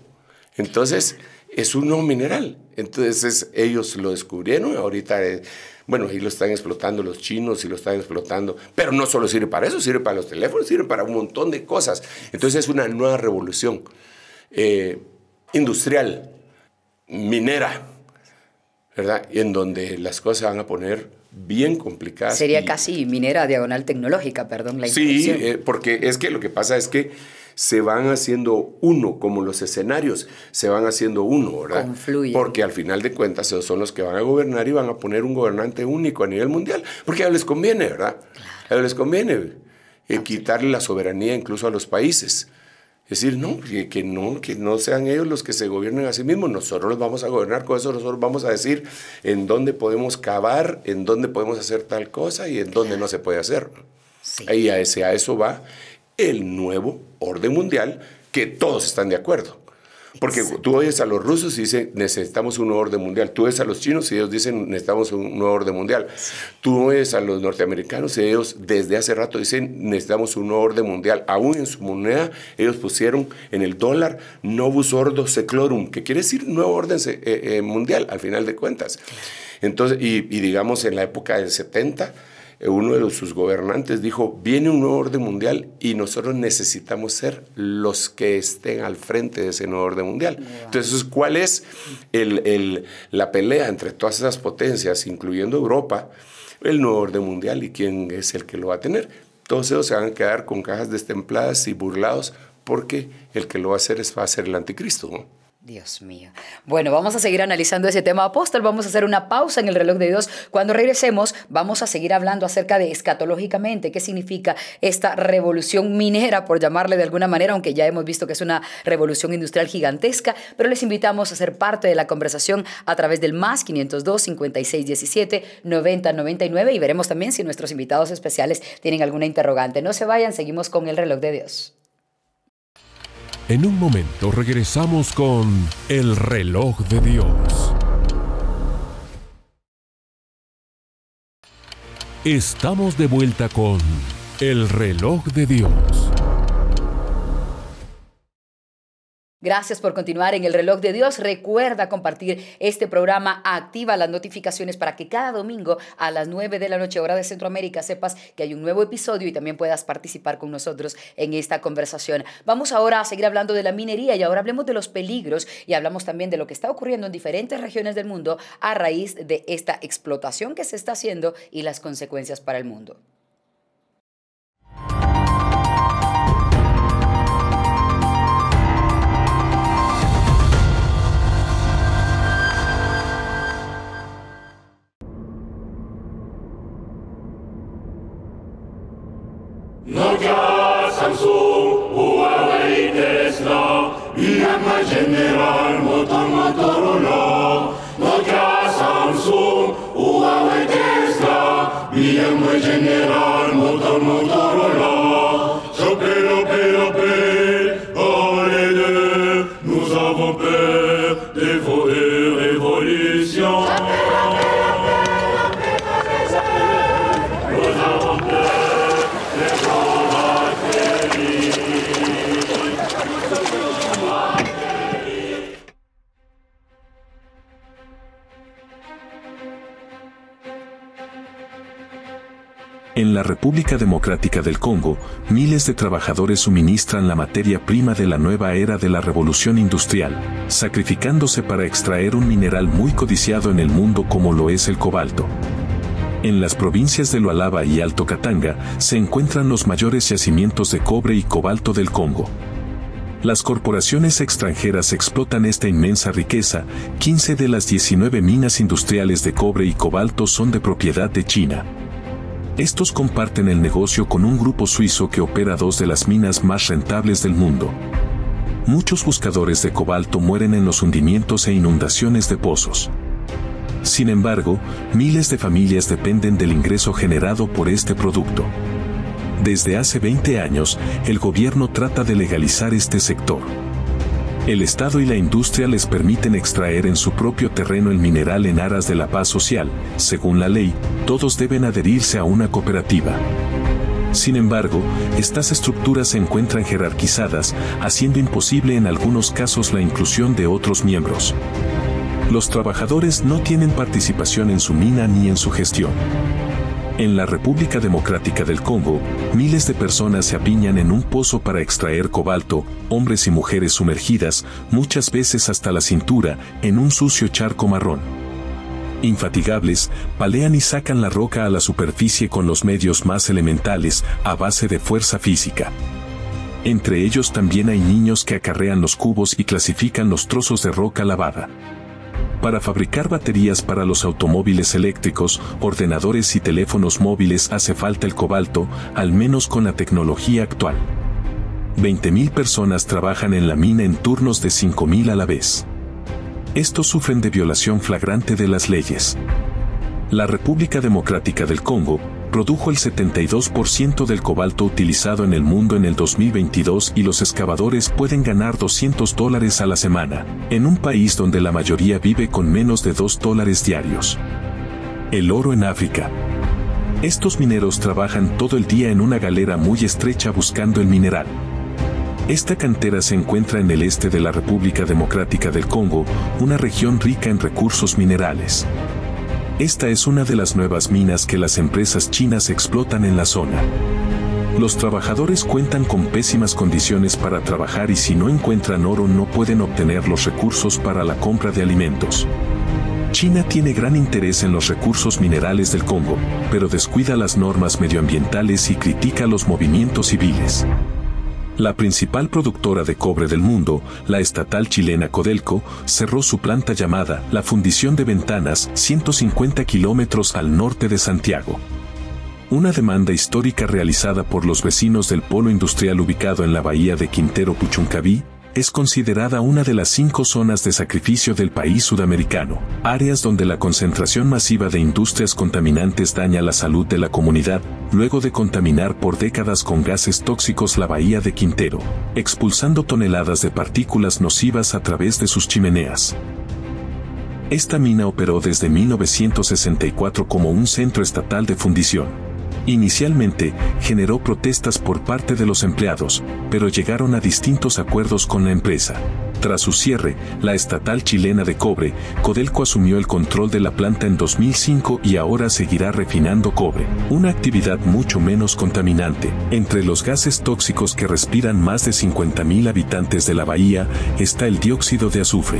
Entonces, es un nuevo mineral. Entonces, ellos lo descubrieron ahorita... Eh, bueno, ahí lo están explotando los chinos y lo están explotando, pero no solo sirve para eso, sirve para los teléfonos, sirve para un montón de cosas. Entonces es una nueva revolución eh, industrial, minera, ¿verdad? Y en donde las cosas se van a poner bien complicadas. Sería casi minera diagonal tecnológica, perdón, la Sí, eh, porque es que lo que pasa es que se van haciendo uno, como los escenarios se van haciendo uno, ¿verdad? Porque al final de cuentas esos son los que van a gobernar y van a poner un gobernante único a nivel mundial, porque a ellos les conviene, ¿verdad? A ellos les conviene eh, quitarle la soberanía incluso a los países. Es decir, no que, no, que no sean ellos los que se gobiernen a sí mismos, nosotros los vamos a gobernar, con eso nosotros vamos a decir en dónde podemos cavar, en dónde podemos hacer tal cosa y en dónde no se puede hacer. Y a, ese, a eso va el nuevo orden mundial que todos están de acuerdo. Porque tú oyes a los rusos y dicen, necesitamos un nuevo orden mundial. Tú oyes a los chinos y ellos dicen, necesitamos un nuevo orden mundial. Tú oyes a los norteamericanos y ellos desde hace rato dicen, necesitamos un nuevo orden mundial. Aún en su moneda, ellos pusieron en el dólar novus ordo seclorum, que quiere decir nuevo orden eh, eh, mundial, al final de cuentas. Entonces, y, y digamos en la época del 70, eh, uno de sus gobernantes dijo, viene un nuevo orden mundial y nosotros necesitamos ser los que estén al frente de ese nuevo orden mundial. Entonces, ¿cuál es la pelea entre todas esas potencias, incluyendo Europa, el nuevo orden mundial y quién es el que lo va a tener? Todos ellos se van a quedar con cajas destempladas y burlados porque el que lo va a hacer es, va a ser el anticristo. Dios mío. Bueno, vamos a seguir analizando ese tema apóstol, vamos a hacer una pausa en el reloj de Dios. Cuando regresemos, vamos a seguir hablando acerca de escatológicamente, qué significa esta revolución minera, por llamarle de alguna manera, aunque ya hemos visto que es una revolución industrial gigantesca, pero les invitamos a ser parte de la conversación a través del más 502 5617 17 90 99 y veremos también si nuestros invitados especiales tienen alguna interrogante. No se vayan, seguimos con el reloj de Dios. En un momento regresamos con El reloj de Dios. Estamos de vuelta con El reloj de Dios. Gracias por continuar en el reloj de Dios. Recuerda compartir este programa, activa las notificaciones para que cada domingo a las 9 de la noche hora de Centroamérica sepas que hay un nuevo episodio y también puedas participar con nosotros en esta conversación. Vamos ahora a seguir hablando de la minería y ahora hablemos de los peligros y hablamos también de lo que está ocurriendo en diferentes regiones del mundo a raíz de esta explotación que se está haciendo y las consecuencias para el mundo. Nokia, Samsung, Huawei, Tesla, Myanmar General Motor Motorola. Nokia, Samsung, Huawei, Tesla, Myanmar General Motor Motorola. En la República Democrática del Congo, miles de trabajadores suministran la materia prima de la nueva era de la revolución industrial, sacrificándose para extraer un mineral muy codiciado en el mundo como lo es el cobalto. En las provincias de Lualaba y Alto Katanga, se encuentran los mayores yacimientos de cobre y cobalto del Congo. Las corporaciones extranjeras explotan esta inmensa riqueza, 15 de las 19 minas industriales de cobre y cobalto son de propiedad de China. Estos comparten el negocio con un grupo suizo que opera dos de las minas más rentables del mundo. Muchos buscadores de cobalto mueren en los hundimientos e inundaciones de pozos. Sin embargo, miles de familias dependen del ingreso generado por este producto. Desde hace 20 años, el gobierno trata de legalizar este sector. El Estado y la industria les permiten extraer en su propio terreno el mineral en aras de la paz social. Según la ley, todos deben adherirse a una cooperativa. Sin embargo, estas estructuras se encuentran jerarquizadas, haciendo imposible en algunos casos la inclusión de otros miembros. Los trabajadores no tienen participación en su mina ni en su gestión. En la República Democrática del Congo, miles de personas se apiñan en un pozo para extraer cobalto, hombres y mujeres sumergidas, muchas veces hasta la cintura, en un sucio charco marrón. Infatigables, palean y sacan la roca a la superficie con los medios más elementales, a base de fuerza física. Entre ellos también hay niños que acarrean los cubos y clasifican los trozos de roca lavada para fabricar baterías para los automóviles eléctricos, ordenadores y teléfonos móviles hace falta el cobalto, al menos con la tecnología actual. 20.000 personas trabajan en la mina en turnos de 5.000 a la vez. Estos sufren de violación flagrante de las leyes. La República Democrática del Congo produjo el 72% del cobalto utilizado en el mundo en el 2022 y los excavadores pueden ganar 200 dólares a la semana, en un país donde la mayoría vive con menos de 2 dólares diarios. El oro en África. Estos mineros trabajan todo el día en una galera muy estrecha buscando el mineral. Esta cantera se encuentra en el este de la República Democrática del Congo, una región rica en recursos minerales. Esta es una de las nuevas minas que las empresas chinas explotan en la zona. Los trabajadores cuentan con pésimas condiciones para trabajar y si no encuentran oro no pueden obtener los recursos para la compra de alimentos. China tiene gran interés en los recursos minerales del Congo, pero descuida las normas medioambientales y critica los movimientos civiles. La principal productora de cobre del mundo, la estatal chilena Codelco, cerró su planta llamada La Fundición de Ventanas 150 kilómetros al norte de Santiago. Una demanda histórica realizada por los vecinos del polo industrial ubicado en la bahía de Quintero Puchuncaví, es considerada una de las cinco zonas de sacrificio del país sudamericano, áreas donde la concentración masiva de industrias contaminantes daña la salud de la comunidad, luego de contaminar por décadas con gases tóxicos la bahía de Quintero, expulsando toneladas de partículas nocivas a través de sus chimeneas. Esta mina operó desde 1964 como un centro estatal de fundición Inicialmente, generó protestas por parte de los empleados, pero llegaron a distintos acuerdos con la empresa. Tras su cierre, la estatal chilena de cobre, Codelco asumió el control de la planta en 2005 y ahora seguirá refinando cobre, una actividad mucho menos contaminante. Entre los gases tóxicos que respiran más de 50.000 habitantes de la bahía está el dióxido de azufre.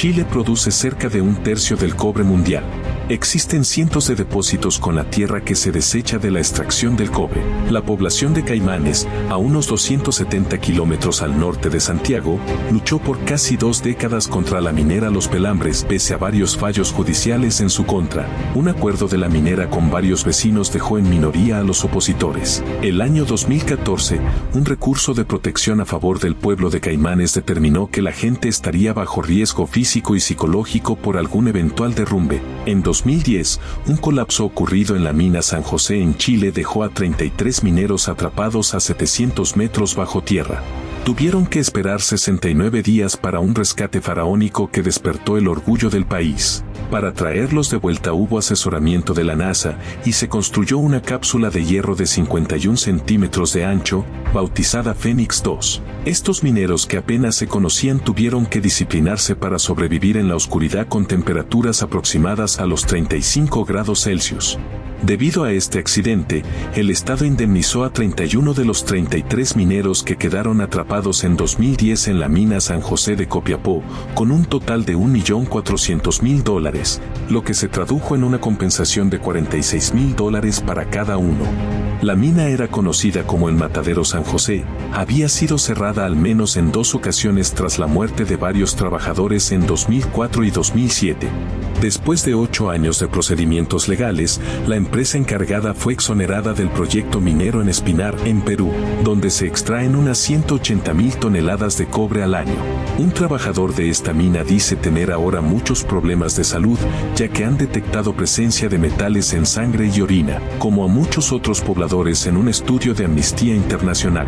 Chile produce cerca de un tercio del cobre mundial. Existen cientos de depósitos con la tierra que se desecha de la extracción del cobre. La población de Caimanes, a unos 270 kilómetros al norte de Santiago, luchó por casi dos décadas contra la minera Los Pelambres pese a varios fallos judiciales en su contra. Un acuerdo de la minera con varios vecinos dejó en minoría a los opositores. El año 2014, un recurso de protección a favor del pueblo de Caimanes determinó que la gente estaría bajo riesgo físico y psicológico por algún eventual derrumbe. En 2010, un colapso ocurrido en la mina San José en Chile dejó a 33 mineros atrapados a 700 metros bajo tierra. Tuvieron que esperar 69 días para un rescate faraónico que despertó el orgullo del país. Para traerlos de vuelta hubo asesoramiento de la NASA y se construyó una cápsula de hierro de 51 centímetros de ancho, bautizada Fénix 2. Estos mineros que apenas se conocían tuvieron que disciplinarse para sobrevivir en la oscuridad con temperaturas aproximadas a los 35 grados Celsius. Debido a este accidente, el Estado indemnizó a 31 de los 33 mineros que quedaron atrapados en 2010 en la mina San José de Copiapó, con un total de 1.400.000 dólares, lo que se tradujo en una compensación de 46.000 dólares para cada uno. La mina era conocida como el Matadero San José, había sido cerrada al menos en dos ocasiones tras la muerte de varios trabajadores en 2004 y 2007. Después de ocho años de procedimientos legales, la empresa encargada fue exonerada del proyecto minero en Espinar, en Perú, donde se extraen unas 180 toneladas de cobre al año. Un trabajador de esta mina dice tener ahora muchos problemas de salud, ya que han detectado presencia de metales en sangre y orina, como a muchos otros pobladores en un estudio de Amnistía Internacional.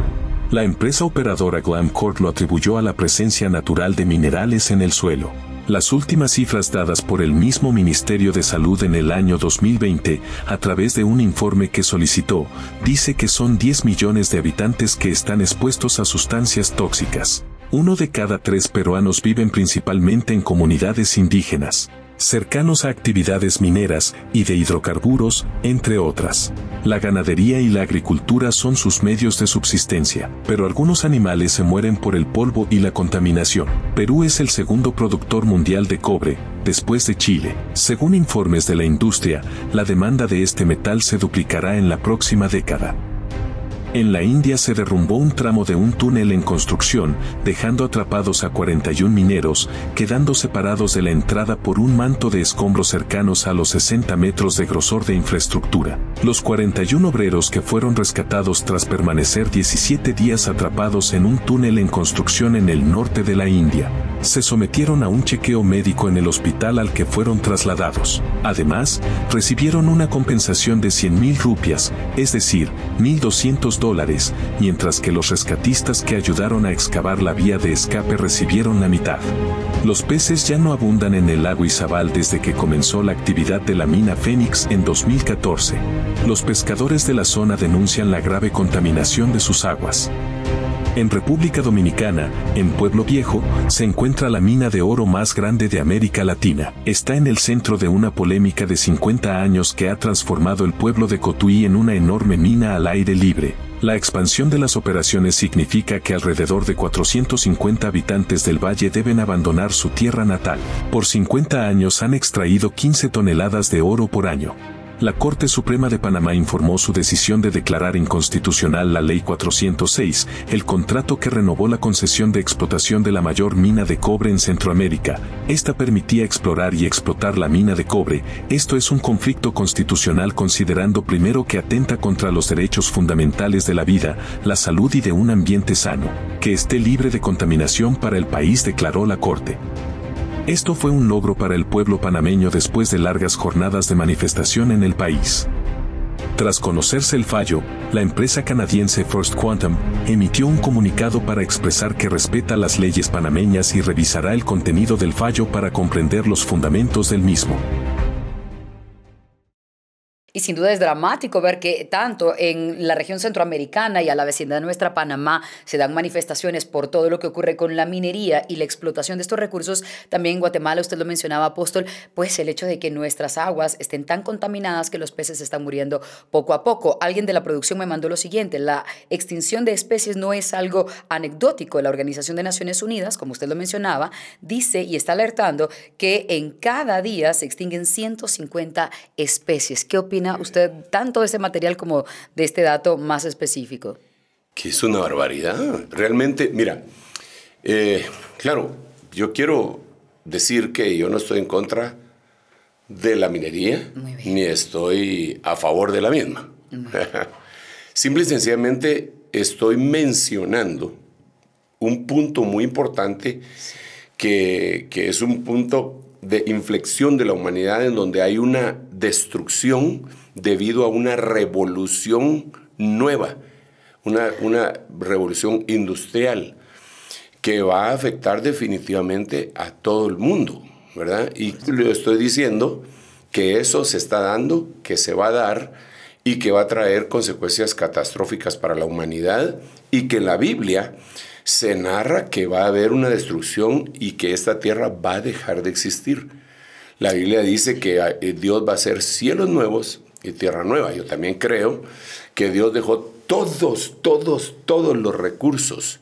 La empresa operadora Glencore lo atribuyó a la presencia natural de minerales en el suelo. Las últimas cifras dadas por el mismo Ministerio de Salud en el año 2020, a través de un informe que solicitó, dice que son 10 millones de habitantes que están expuestos a sustancias tóxicas. Uno de cada tres peruanos viven principalmente en comunidades indígenas cercanos a actividades mineras y de hidrocarburos, entre otras. La ganadería y la agricultura son sus medios de subsistencia, pero algunos animales se mueren por el polvo y la contaminación. Perú es el segundo productor mundial de cobre, después de Chile. Según informes de la industria, la demanda de este metal se duplicará en la próxima década. En la India se derrumbó un tramo de un túnel en construcción, dejando atrapados a 41 mineros, quedando separados de la entrada por un manto de escombros cercanos a los 60 metros de grosor de infraestructura. Los 41 obreros que fueron rescatados tras permanecer 17 días atrapados en un túnel en construcción en el norte de la India, se sometieron a un chequeo médico en el hospital al que fueron trasladados. Además, recibieron una compensación de 100.000 rupias, es decir, 1.200 dólares, mientras que los rescatistas que ayudaron a excavar la vía de escape recibieron la mitad. Los peces ya no abundan en el lago Izabal desde que comenzó la actividad de la mina Fénix en 2014. Los pescadores de la zona denuncian la grave contaminación de sus aguas. En República Dominicana, en Pueblo Viejo, se encuentra la mina de oro más grande de América Latina. Está en el centro de una polémica de 50 años que ha transformado el pueblo de Cotuí en una enorme mina al aire libre, la expansión de las operaciones significa que alrededor de 450 habitantes del valle deben abandonar su tierra natal. Por 50 años han extraído 15 toneladas de oro por año la Corte Suprema de Panamá informó su decisión de declarar inconstitucional la Ley 406, el contrato que renovó la concesión de explotación de la mayor mina de cobre en Centroamérica. Esta permitía explorar y explotar la mina de cobre. Esto es un conflicto constitucional considerando primero que atenta contra los derechos fundamentales de la vida, la salud y de un ambiente sano, que esté libre de contaminación para el país, declaró la Corte. Esto fue un logro para el pueblo panameño después de largas jornadas de manifestación en el país. Tras conocerse el fallo, la empresa canadiense First Quantum emitió un comunicado para expresar que respeta las leyes panameñas y revisará el contenido del fallo para comprender los fundamentos del mismo. Y sin duda es dramático ver que tanto en la región centroamericana y a la vecindad de nuestra Panamá se dan manifestaciones por todo lo que ocurre con la minería y la explotación de estos recursos. También en Guatemala, usted lo mencionaba, apóstol, pues el hecho de que nuestras aguas estén tan contaminadas que los peces están muriendo poco a poco. Alguien de la producción me mandó lo siguiente, la extinción de especies no es algo anecdótico. La Organización de Naciones Unidas, como usted lo mencionaba, dice y está alertando que en cada día se extinguen 150 especies. ¿Qué opina? usted tanto de ese material como de este dato más específico? Que es una barbaridad. Realmente, mira, eh, claro, yo quiero decir que yo no estoy en contra de la minería, ni estoy a favor de la misma. Simple y sencillamente estoy mencionando un punto muy importante que, que es un punto de inflexión de la humanidad en donde hay una destrucción debido a una revolución nueva, una, una revolución industrial que va a afectar definitivamente a todo el mundo, ¿verdad? Y le estoy diciendo que eso se está dando, que se va a dar y que va a traer consecuencias catastróficas para la humanidad y que la Biblia se narra que va a haber una destrucción y que esta tierra va a dejar de existir. La Biblia dice que ah, eh, Dios va a hacer cielos nuevos y tierra nueva. Yo también creo que Dios dejó todos, todos, todos los recursos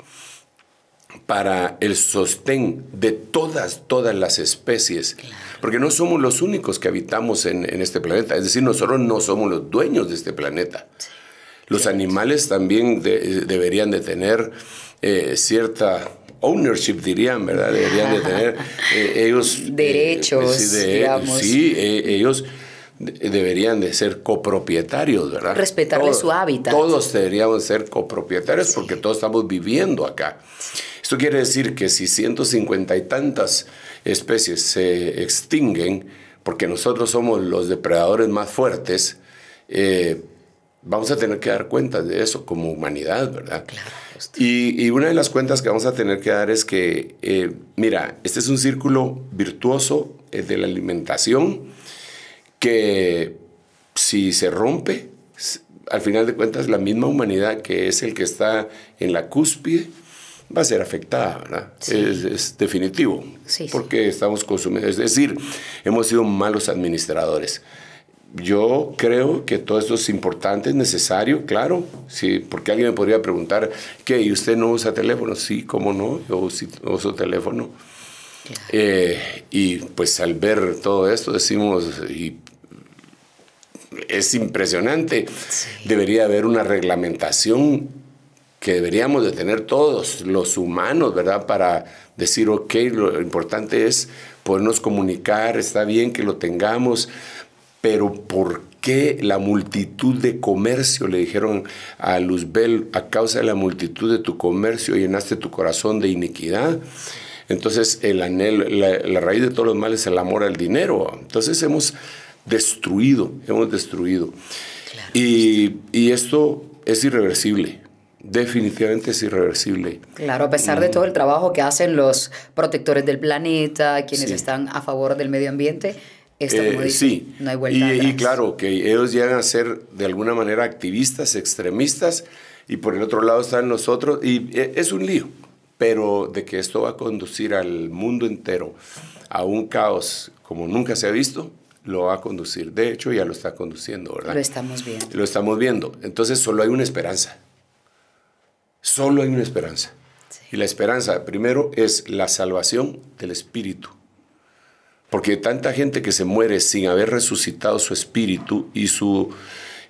para el sostén de todas, todas las especies. Porque no somos los únicos que habitamos en, este planeta. Es decir, nosotros no somos los dueños de este planeta. Los animales también eh, deberían de tener eh, cierta ownership dirían, ¿verdad? Deberían de tener eh, ellos eh, derechos, pues, sí, digamos. Sí, ellos deberían de ser copropietarios, ¿verdad? Respetarle su hábitat. Todos deberíamos ser copropietarios porque todos estamos viviendo acá. Esto quiere decir que si 150 y tantas especies se extinguen, porque nosotros somos los depredadores más fuertes, vamos a tener que dar cuenta de eso como humanidad, ¿verdad? Claro. Y, una de las cuentas que vamos a tener que dar es que, eh, mira, este es un círculo virtuoso eh, de la alimentación que si se rompe, al final de cuentas la misma humanidad que es el que está en la cúspide va a ser afectada, ¿verdad? Sí. Es, definitivo, sí, porque estamos consumiendo, es decir, hemos sido malos administradores yo creo que todo esto es importante, es necesario, claro, sí, porque alguien me podría preguntar, ¿qué? ¿Y usted no usa teléfono? Sí, ¿cómo no? Yo uso teléfono. Eh, y pues al ver todo esto decimos, es impresionante, debería haber una reglamentación que deberíamos de tener todos los humanos, ¿verdad? Para decir, ok, lo importante es podernos comunicar, está bien que lo tengamos, pero ¿por qué la multitud de comercio? Le dijeron a Luzbel, a causa de la multitud de tu comercio llenaste tu corazón de iniquidad. Entonces, el anhelo, la, raíz de todos los males es el amor al dinero. Entonces, hemos destruido, hemos destruido. Y, esto es irreversible. Definitivamente es irreversible. Claro, a pesar de mm. todo el trabajo que hacen los protectores del planeta, quienes están a favor del medio ambiente, eh, sí. y, claro, que ellos llegan a ser de alguna manera activistas, extremistas, y por el otro lado están nosotros, y eh, es un lío, pero de que esto va a conducir al mundo entero a un caos como nunca se ha visto, lo va a conducir. De hecho, ya lo está conduciendo, ¿verdad? Lo estamos viendo. Lo estamos viendo. Entonces, solo hay una esperanza. Solo hay una esperanza. Y la esperanza, primero, es la salvación del espíritu porque tanta gente que se muere sin haber resucitado su espíritu y, su,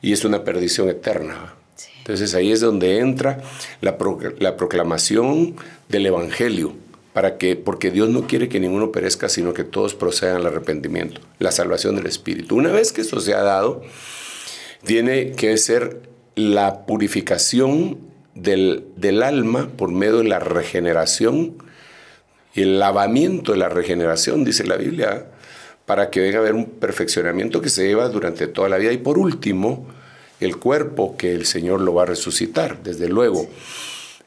y es una perdición eterna. Entonces ahí es donde entra la, proclamación del Evangelio. Para porque Dios no quiere que ninguno perezca, sino que todos procedan al arrepentimiento, la salvación del espíritu. Una vez que eso se ha dado, tiene que ser la purificación del, del alma por medio de la regeneración el lavamiento de la regeneración, dice la Biblia, para que venga a haber un perfeccionamiento que se lleva durante toda la vida. Y por último, el cuerpo que el Señor lo va a resucitar, desde luego,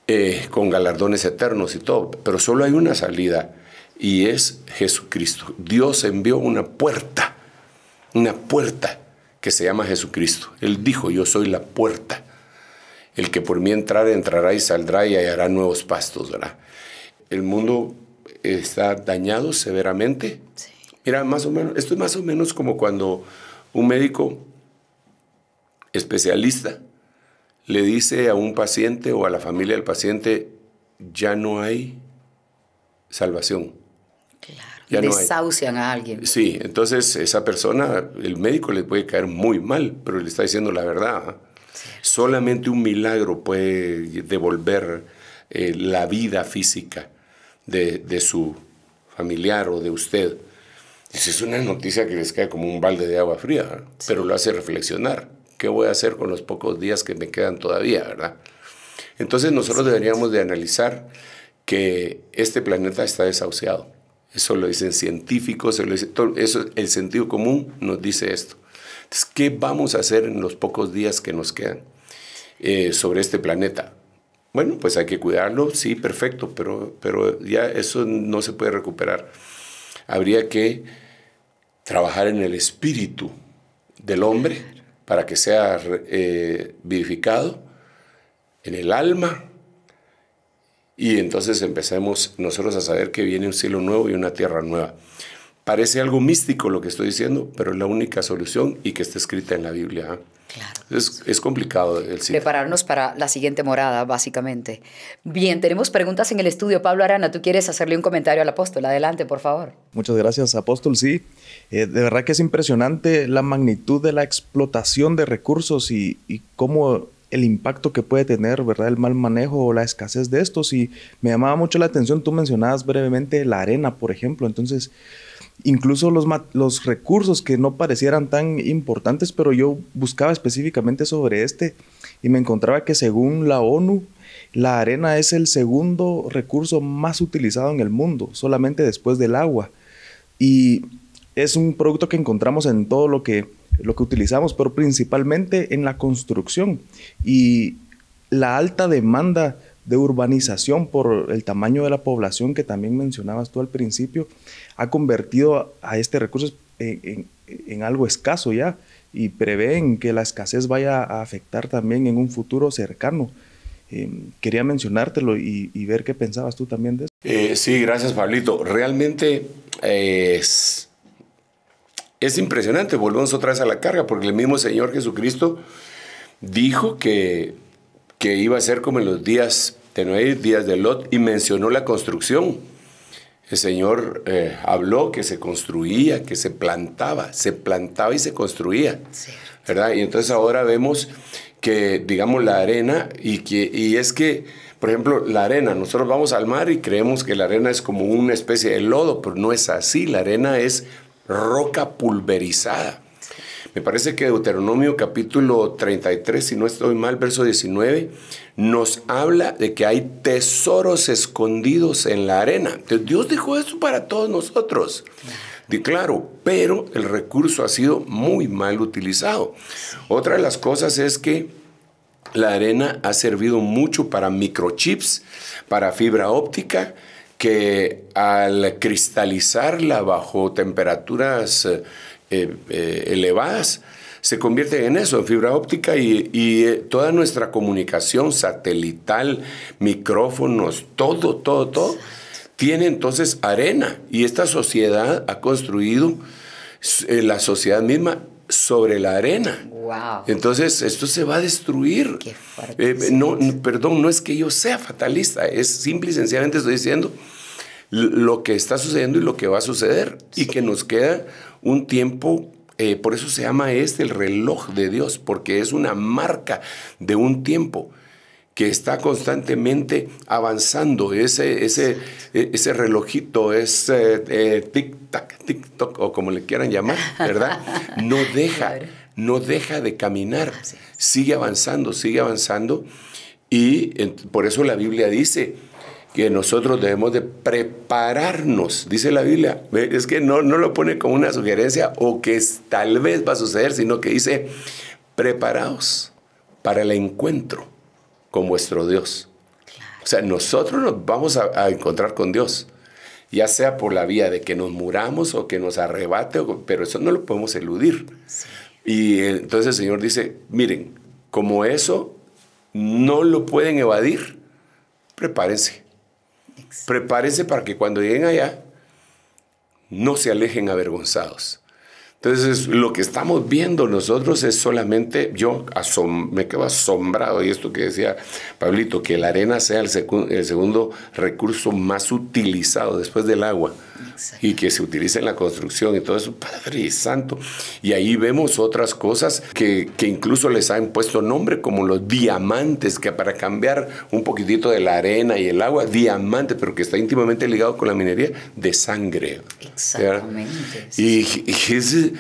eh, con galardones eternos y todo. Pero solo hay una salida y es Jesucristo. Dios envió una puerta, una puerta que se llama Jesucristo. Él dijo, yo soy la puerta. El que por mí entrar, entrará y saldrá y hallará nuevos pastos, ¿verdad? El mundo está dañado severamente. Mira, más o menos, esto es más o menos como cuando un médico especialista le dice a un paciente o a la familia del paciente, ya no hay salvación. Claro, desahucian a alguien. Sí, entonces esa persona, el médico le puede caer muy mal, pero le está diciendo la verdad. ¿ah? Solamente un milagro puede devolver eh, la vida física de, su familiar o de usted. es una noticia que les cae como un balde de agua fría, pero lo hace reflexionar. ¿Qué voy a hacer con los pocos días que me quedan todavía, verdad? Entonces nosotros deberíamos de analizar que este planeta está desahuciado. Eso lo dicen científicos, el sentido común nos dice esto. Entonces, ¿qué vamos a hacer en los pocos días que nos quedan eh, sobre este planeta? Bueno, pues hay que cuidarlo, sí, perfecto, pero, pero ya eso no se puede recuperar. Habría que trabajar en el espíritu del hombre para que sea eh, vivificado en el alma y entonces empecemos nosotros a saber que viene un cielo nuevo y una tierra nueva. Parece algo místico lo que estoy diciendo, pero es la única solución y que está escrita en la Biblia. ¿ah? Claro. Es, complicado Prepararnos para la siguiente morada, básicamente. Bien, tenemos preguntas en el estudio. Pablo Arana, ¿tú quieres hacerle un comentario al apóstol? Adelante, por favor. Muchas gracias, apóstol. Sí, eh, de verdad que es impresionante la magnitud de la explotación de recursos y, y cómo el impacto que puede tener, ¿verdad? El mal manejo o la escasez de estos. Y me llamaba mucho la atención, tú mencionabas brevemente la arena, por ejemplo. Entonces, incluso los, los recursos que no parecieran tan importantes, pero yo buscaba específicamente sobre este y me encontraba que según la ONU, la arena es el segundo recurso más utilizado en el mundo, solamente después del agua. Y es un producto que encontramos en todo lo que, lo que utilizamos, pero principalmente en la construcción. Y la alta demanda de urbanización por el tamaño de la población que también mencionabas tú al principio, ha convertido a, este recurso en, algo escaso ya y prevén que la escasez vaya a afectar también en un futuro cercano. Eh, quería mencionártelo y, ver qué pensabas tú también de eso. Eh, sí, gracias Pablito. Realmente eh, es, impresionante, volvemos otra vez a la carga, porque el mismo Señor Jesucristo dijo que, que iba a ser como en los días días de Lot, y mencionó la construcción. El Señor eh, habló que se construía, que se plantaba, se plantaba y se construía. ¿Verdad? Y entonces ahora vemos que, digamos, la arena, y, que, y es que, por ejemplo, la arena, nosotros vamos al mar y creemos que la arena es como una especie de lodo, pero no es así, la arena es roca pulverizada. Me parece que Deuteronomio capítulo 33, si no estoy mal, verso 19, nos habla de que hay tesoros escondidos en la arena. Dios dijo eso para todos nosotros. De claro, pero el recurso ha sido muy mal utilizado. Otra de las cosas es que la arena ha servido mucho para microchips, para fibra óptica, que al cristalizarla bajo temperaturas eh, eh, eh, elevadas, se convierte en eso, en fibra óptica y, eh, toda nuestra comunicación satelital, micrófonos, todo, todo, todo, tiene entonces arena. Y esta sociedad ha construido la sociedad misma sobre la arena. Entonces, esto se va a destruir. Qué eh, no, perdón, no es que yo sea fatalista, es simple y sencillamente estoy diciendo lo que está sucediendo y lo que va a suceder y que nos queda un tiempo eh, por eso se llama este el reloj de Dios, porque es una marca de un tiempo que está constantemente avanzando. Ese, ese, ese relojito, ese eh, tic-tac, tic-toc, o como le quieran llamar, ¿verdad? No deja, no deja de caminar. Sigue avanzando, sigue avanzando. Y por eso la Biblia dice, que nosotros debemos de prepararnos, dice la Biblia. Es que no, no lo pone como una sugerencia o que tal vez va a suceder, sino que dice, preparaos para el encuentro con vuestro Dios. O sea, nosotros nos vamos a, encontrar con Dios, ya sea por la vía de que nos muramos o que nos arrebate, pero eso no lo podemos eludir. Y entonces el Señor dice, miren, como eso no lo pueden evadir, prepárense Prepárese para que cuando lleguen allá no se alejen avergonzados. Entonces, lo que estamos viendo nosotros es solamente, yo me quedo asombrado, y esto que decía Pablito, que la arena sea el segundo recurso más utilizado después del agua y que se utiliza en la construcción y todo eso, Padre Santo. Y ahí vemos otras cosas que, incluso les han puesto nombre, como los diamantes, que para cambiar un poquitito de la arena y el agua, Diamante, pero que está íntimamente ligado con la minería de sangre. Exactamente. Y, y es,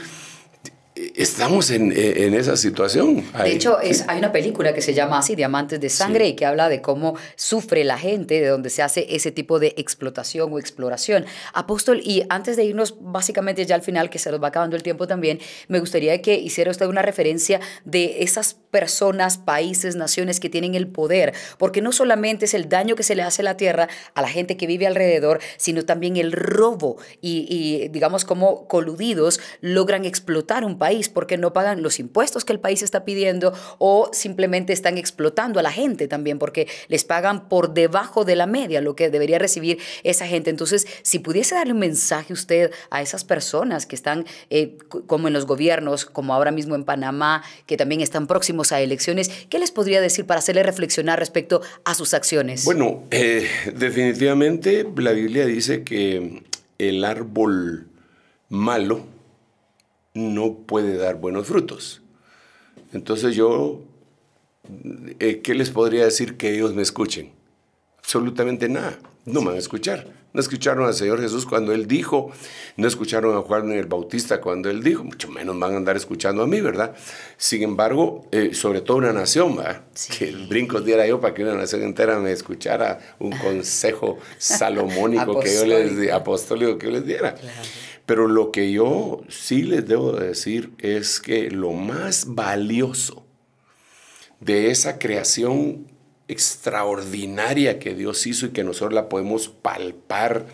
estamos en, en, esa situación. de hecho, es, hay una película que se llama así, Diamantes de Sangre, y que habla de cómo sufre la gente, de donde se hace ese tipo de explotación o exploración. Apóstol, y antes de irnos básicamente ya al final, que se nos va acabando el tiempo también, me gustaría que hiciera usted una referencia de esas personas, países, naciones que tienen el poder, porque no solamente es el daño que se le hace a la tierra, a la gente que vive alrededor, sino también el robo y, y digamos, cómo coludidos logran explotar un país porque no pagan los impuestos que el país está pidiendo o simplemente están explotando a la gente también porque les pagan por debajo de la media lo que debería recibir esa gente. Entonces, si pudiese darle un mensaje usted a esas personas que están eh, como en los gobiernos, como ahora mismo en Panamá, que también están próximos a elecciones, ¿qué les podría decir para hacerle reflexionar respecto a sus acciones? Bueno, eh, definitivamente la Biblia dice que el árbol malo no puede dar buenos frutos. Entonces yo, eh, ¿qué les podría decir que ellos me escuchen? Absolutamente nada, no me van a escuchar. No escucharon al Señor Jesús cuando Él dijo, no escucharon a Juan el Bautista cuando Él dijo, mucho menos van a andar escuchando a mí, ¿verdad? Sin embargo, eh, sobre todo una nación, ¿verdad? Que Que brinco diera yo para que una nación entera me escuchara un consejo salomónico que yo les apostólico que yo les diera. Claro. Pero lo que yo sí les debo decir es que lo más valioso de esa creación extraordinaria que Dios hizo y que nosotros la podemos palpar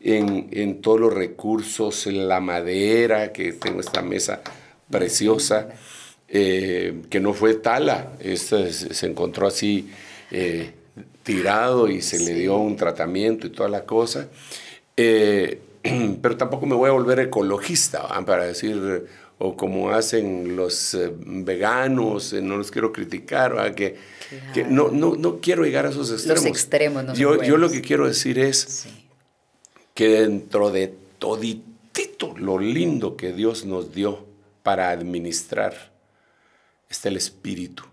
en, todos los recursos, en la madera que tengo esta mesa preciosa, eh, que no fue tala, este se encontró así eh, tirado y se le dio un tratamiento y toda la cosa. Eh, pero tampoco me voy a volver ecologista, para decir, o como hacen los eh, veganos, eh, no los quiero criticar, que, no, no, quiero llegar a esos extremos. yo, lo que quiero decir es que dentro de toditito lo lindo que Dios nos dio para administrar está el espíritu.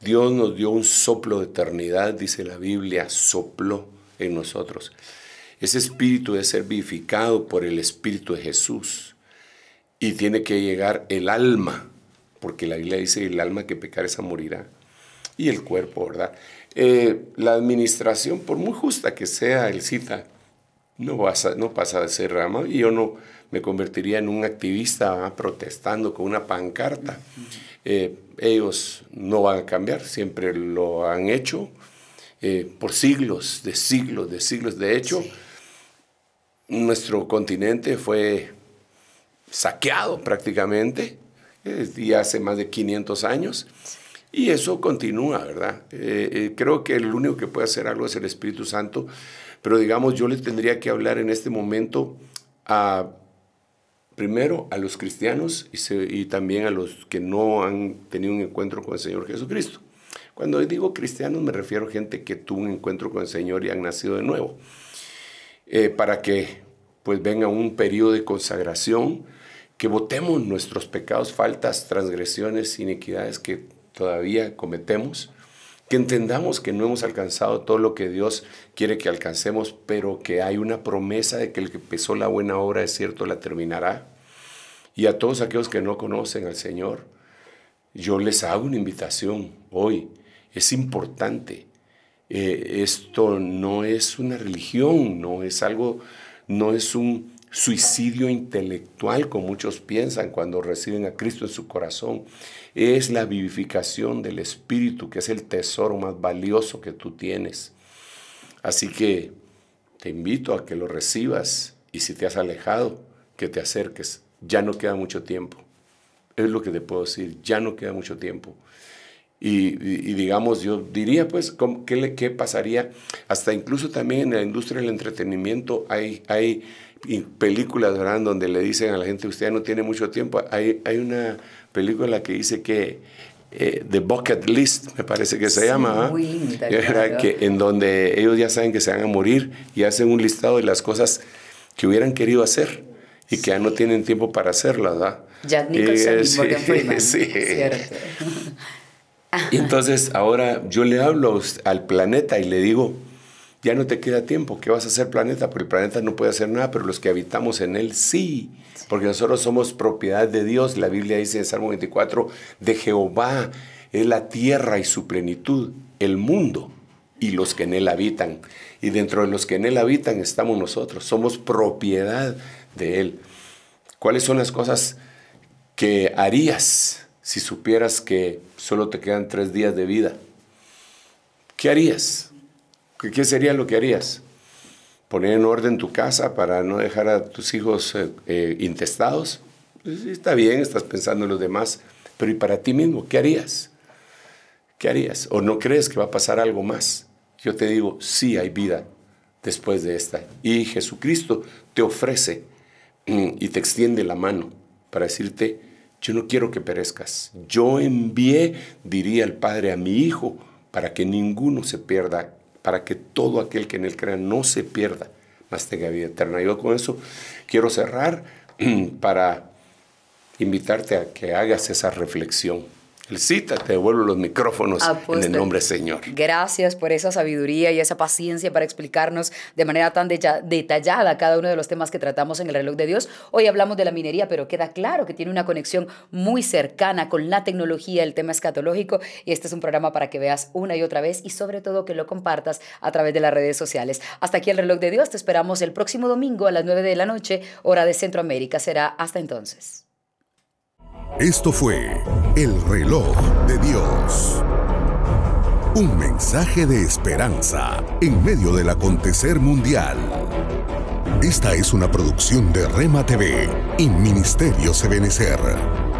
Dios nos dio un soplo de eternidad, dice la Biblia, sopló en nosotros. Ese espíritu debe ser vivificado por el espíritu de Jesús. Y tiene que llegar el alma, porque la Biblia dice, el alma que pecar morirá. Y el cuerpo, ¿verdad? Eh, la administración, por muy justa que sea el cita, no, pasa, no pasa de ser rama. Y yo no me convertiría en un activista protestando con una pancarta. Eh, ellos no van a cambiar, siempre lo han hecho eh, por siglos, de siglos, de siglos. De hecho, nuestro continente fue saqueado prácticamente eh, y hace más de 500 años. Y eso continúa, ¿verdad? Eh, eh, creo que el único que puede hacer algo es el Espíritu Santo, pero digamos, yo le tendría que hablar en este momento a, primero a los cristianos y, también a los que no han tenido un encuentro con el Señor Jesucristo. Cuando digo cristianos me refiero a gente que tuvo un encuentro con el Señor y han nacido de nuevo, para que pues venga un periodo de consagración, que votemos nuestros pecados, faltas, transgresiones, inequidades que todavía cometemos, que entendamos que no hemos alcanzado todo lo que Dios quiere que alcancemos, pero que hay una promesa de que el que empezó la buena obra es cierto, la terminará. Y a todos aquellos que no conocen al Señor, yo les hago una invitación hoy. Es importante. Eh, esto no es una religión, no es algo no es un suicidio intelectual como muchos piensan cuando reciben a Cristo en su corazón. Es la vivificación del Espíritu, que es el tesoro más valioso que tú tienes. Así que te invito a que lo recibas y si te has alejado, que te acerques. Ya no queda mucho tiempo. Es lo que te puedo decir, ya no queda mucho tiempo. Y, digamos, yo diría, pues, ¿qué, le, ¿qué pasaría? Hasta incluso también en la industria del entretenimiento hay, hay películas, ¿verdad?, donde le dicen a la gente, usted ya no tiene mucho tiempo. Hay, hay una película que dice que eh, The Bucket List, me parece que se llama, muy que, en donde ellos ya saben que se van a morir y hacen un listado de las cosas que hubieran querido hacer y que ya no tienen tiempo para hacerlas, ¿verdad? Jack Nicholson y, eh, sí, cierto. Y entonces ahora yo le hablo al planeta y le digo, ya no te queda tiempo, ¿qué vas a hacer planeta? Porque el planeta no puede hacer nada, pero los que habitamos en él sí, porque nosotros somos propiedad de Dios, la Biblia dice en Salmo 24, de Jehová es la tierra y su plenitud, el mundo y los que en él habitan. Y dentro de los que en él habitan estamos nosotros, somos propiedad de él. ¿Cuáles son las cosas que harías si supieras que solo te quedan tres días de vida? ¿Qué harías? ¿Qué sería lo que harías? Poner en orden tu casa para no dejar a tus hijos eh, eh, intestados. Pues está bien, estás pensando en los demás, pero ¿y para ti mismo? ¿Qué harías? ¿Qué harías? ¿O no crees que va a pasar algo más? Yo te digo, sí hay vida después de esta. Y Jesucristo te ofrece mm, y te extiende la mano para decirte, yo no quiero que perezcas. Yo envié, diría el Padre, a mi Hijo para que ninguno se pierda, para que todo aquel que en él crea no se pierda, mas tenga vida eterna. Yo con eso quiero cerrar para invitarte a que hagas esa reflexión. Felicita, te devuelvo los micrófonos en el nombre Señor. Gracias por esa sabiduría y esa paciencia para explicarnos de manera tan detallada cada uno de los temas que tratamos en el reloj de Dios. Hoy hablamos de la minería, pero queda claro que tiene una conexión muy cercana con la tecnología, el tema escatológico, y este es un programa para que veas una y otra vez y sobre todo que lo compartas a través de las redes sociales. Hasta aquí el reloj de Dios, te esperamos el próximo domingo a las 9 de la noche, hora de Centroamérica. Será hasta entonces. Esto fue El reloj de Dios. Un mensaje de esperanza en medio del acontecer mundial. Esta es una producción de Rema TV y Ministerio Sebenecer.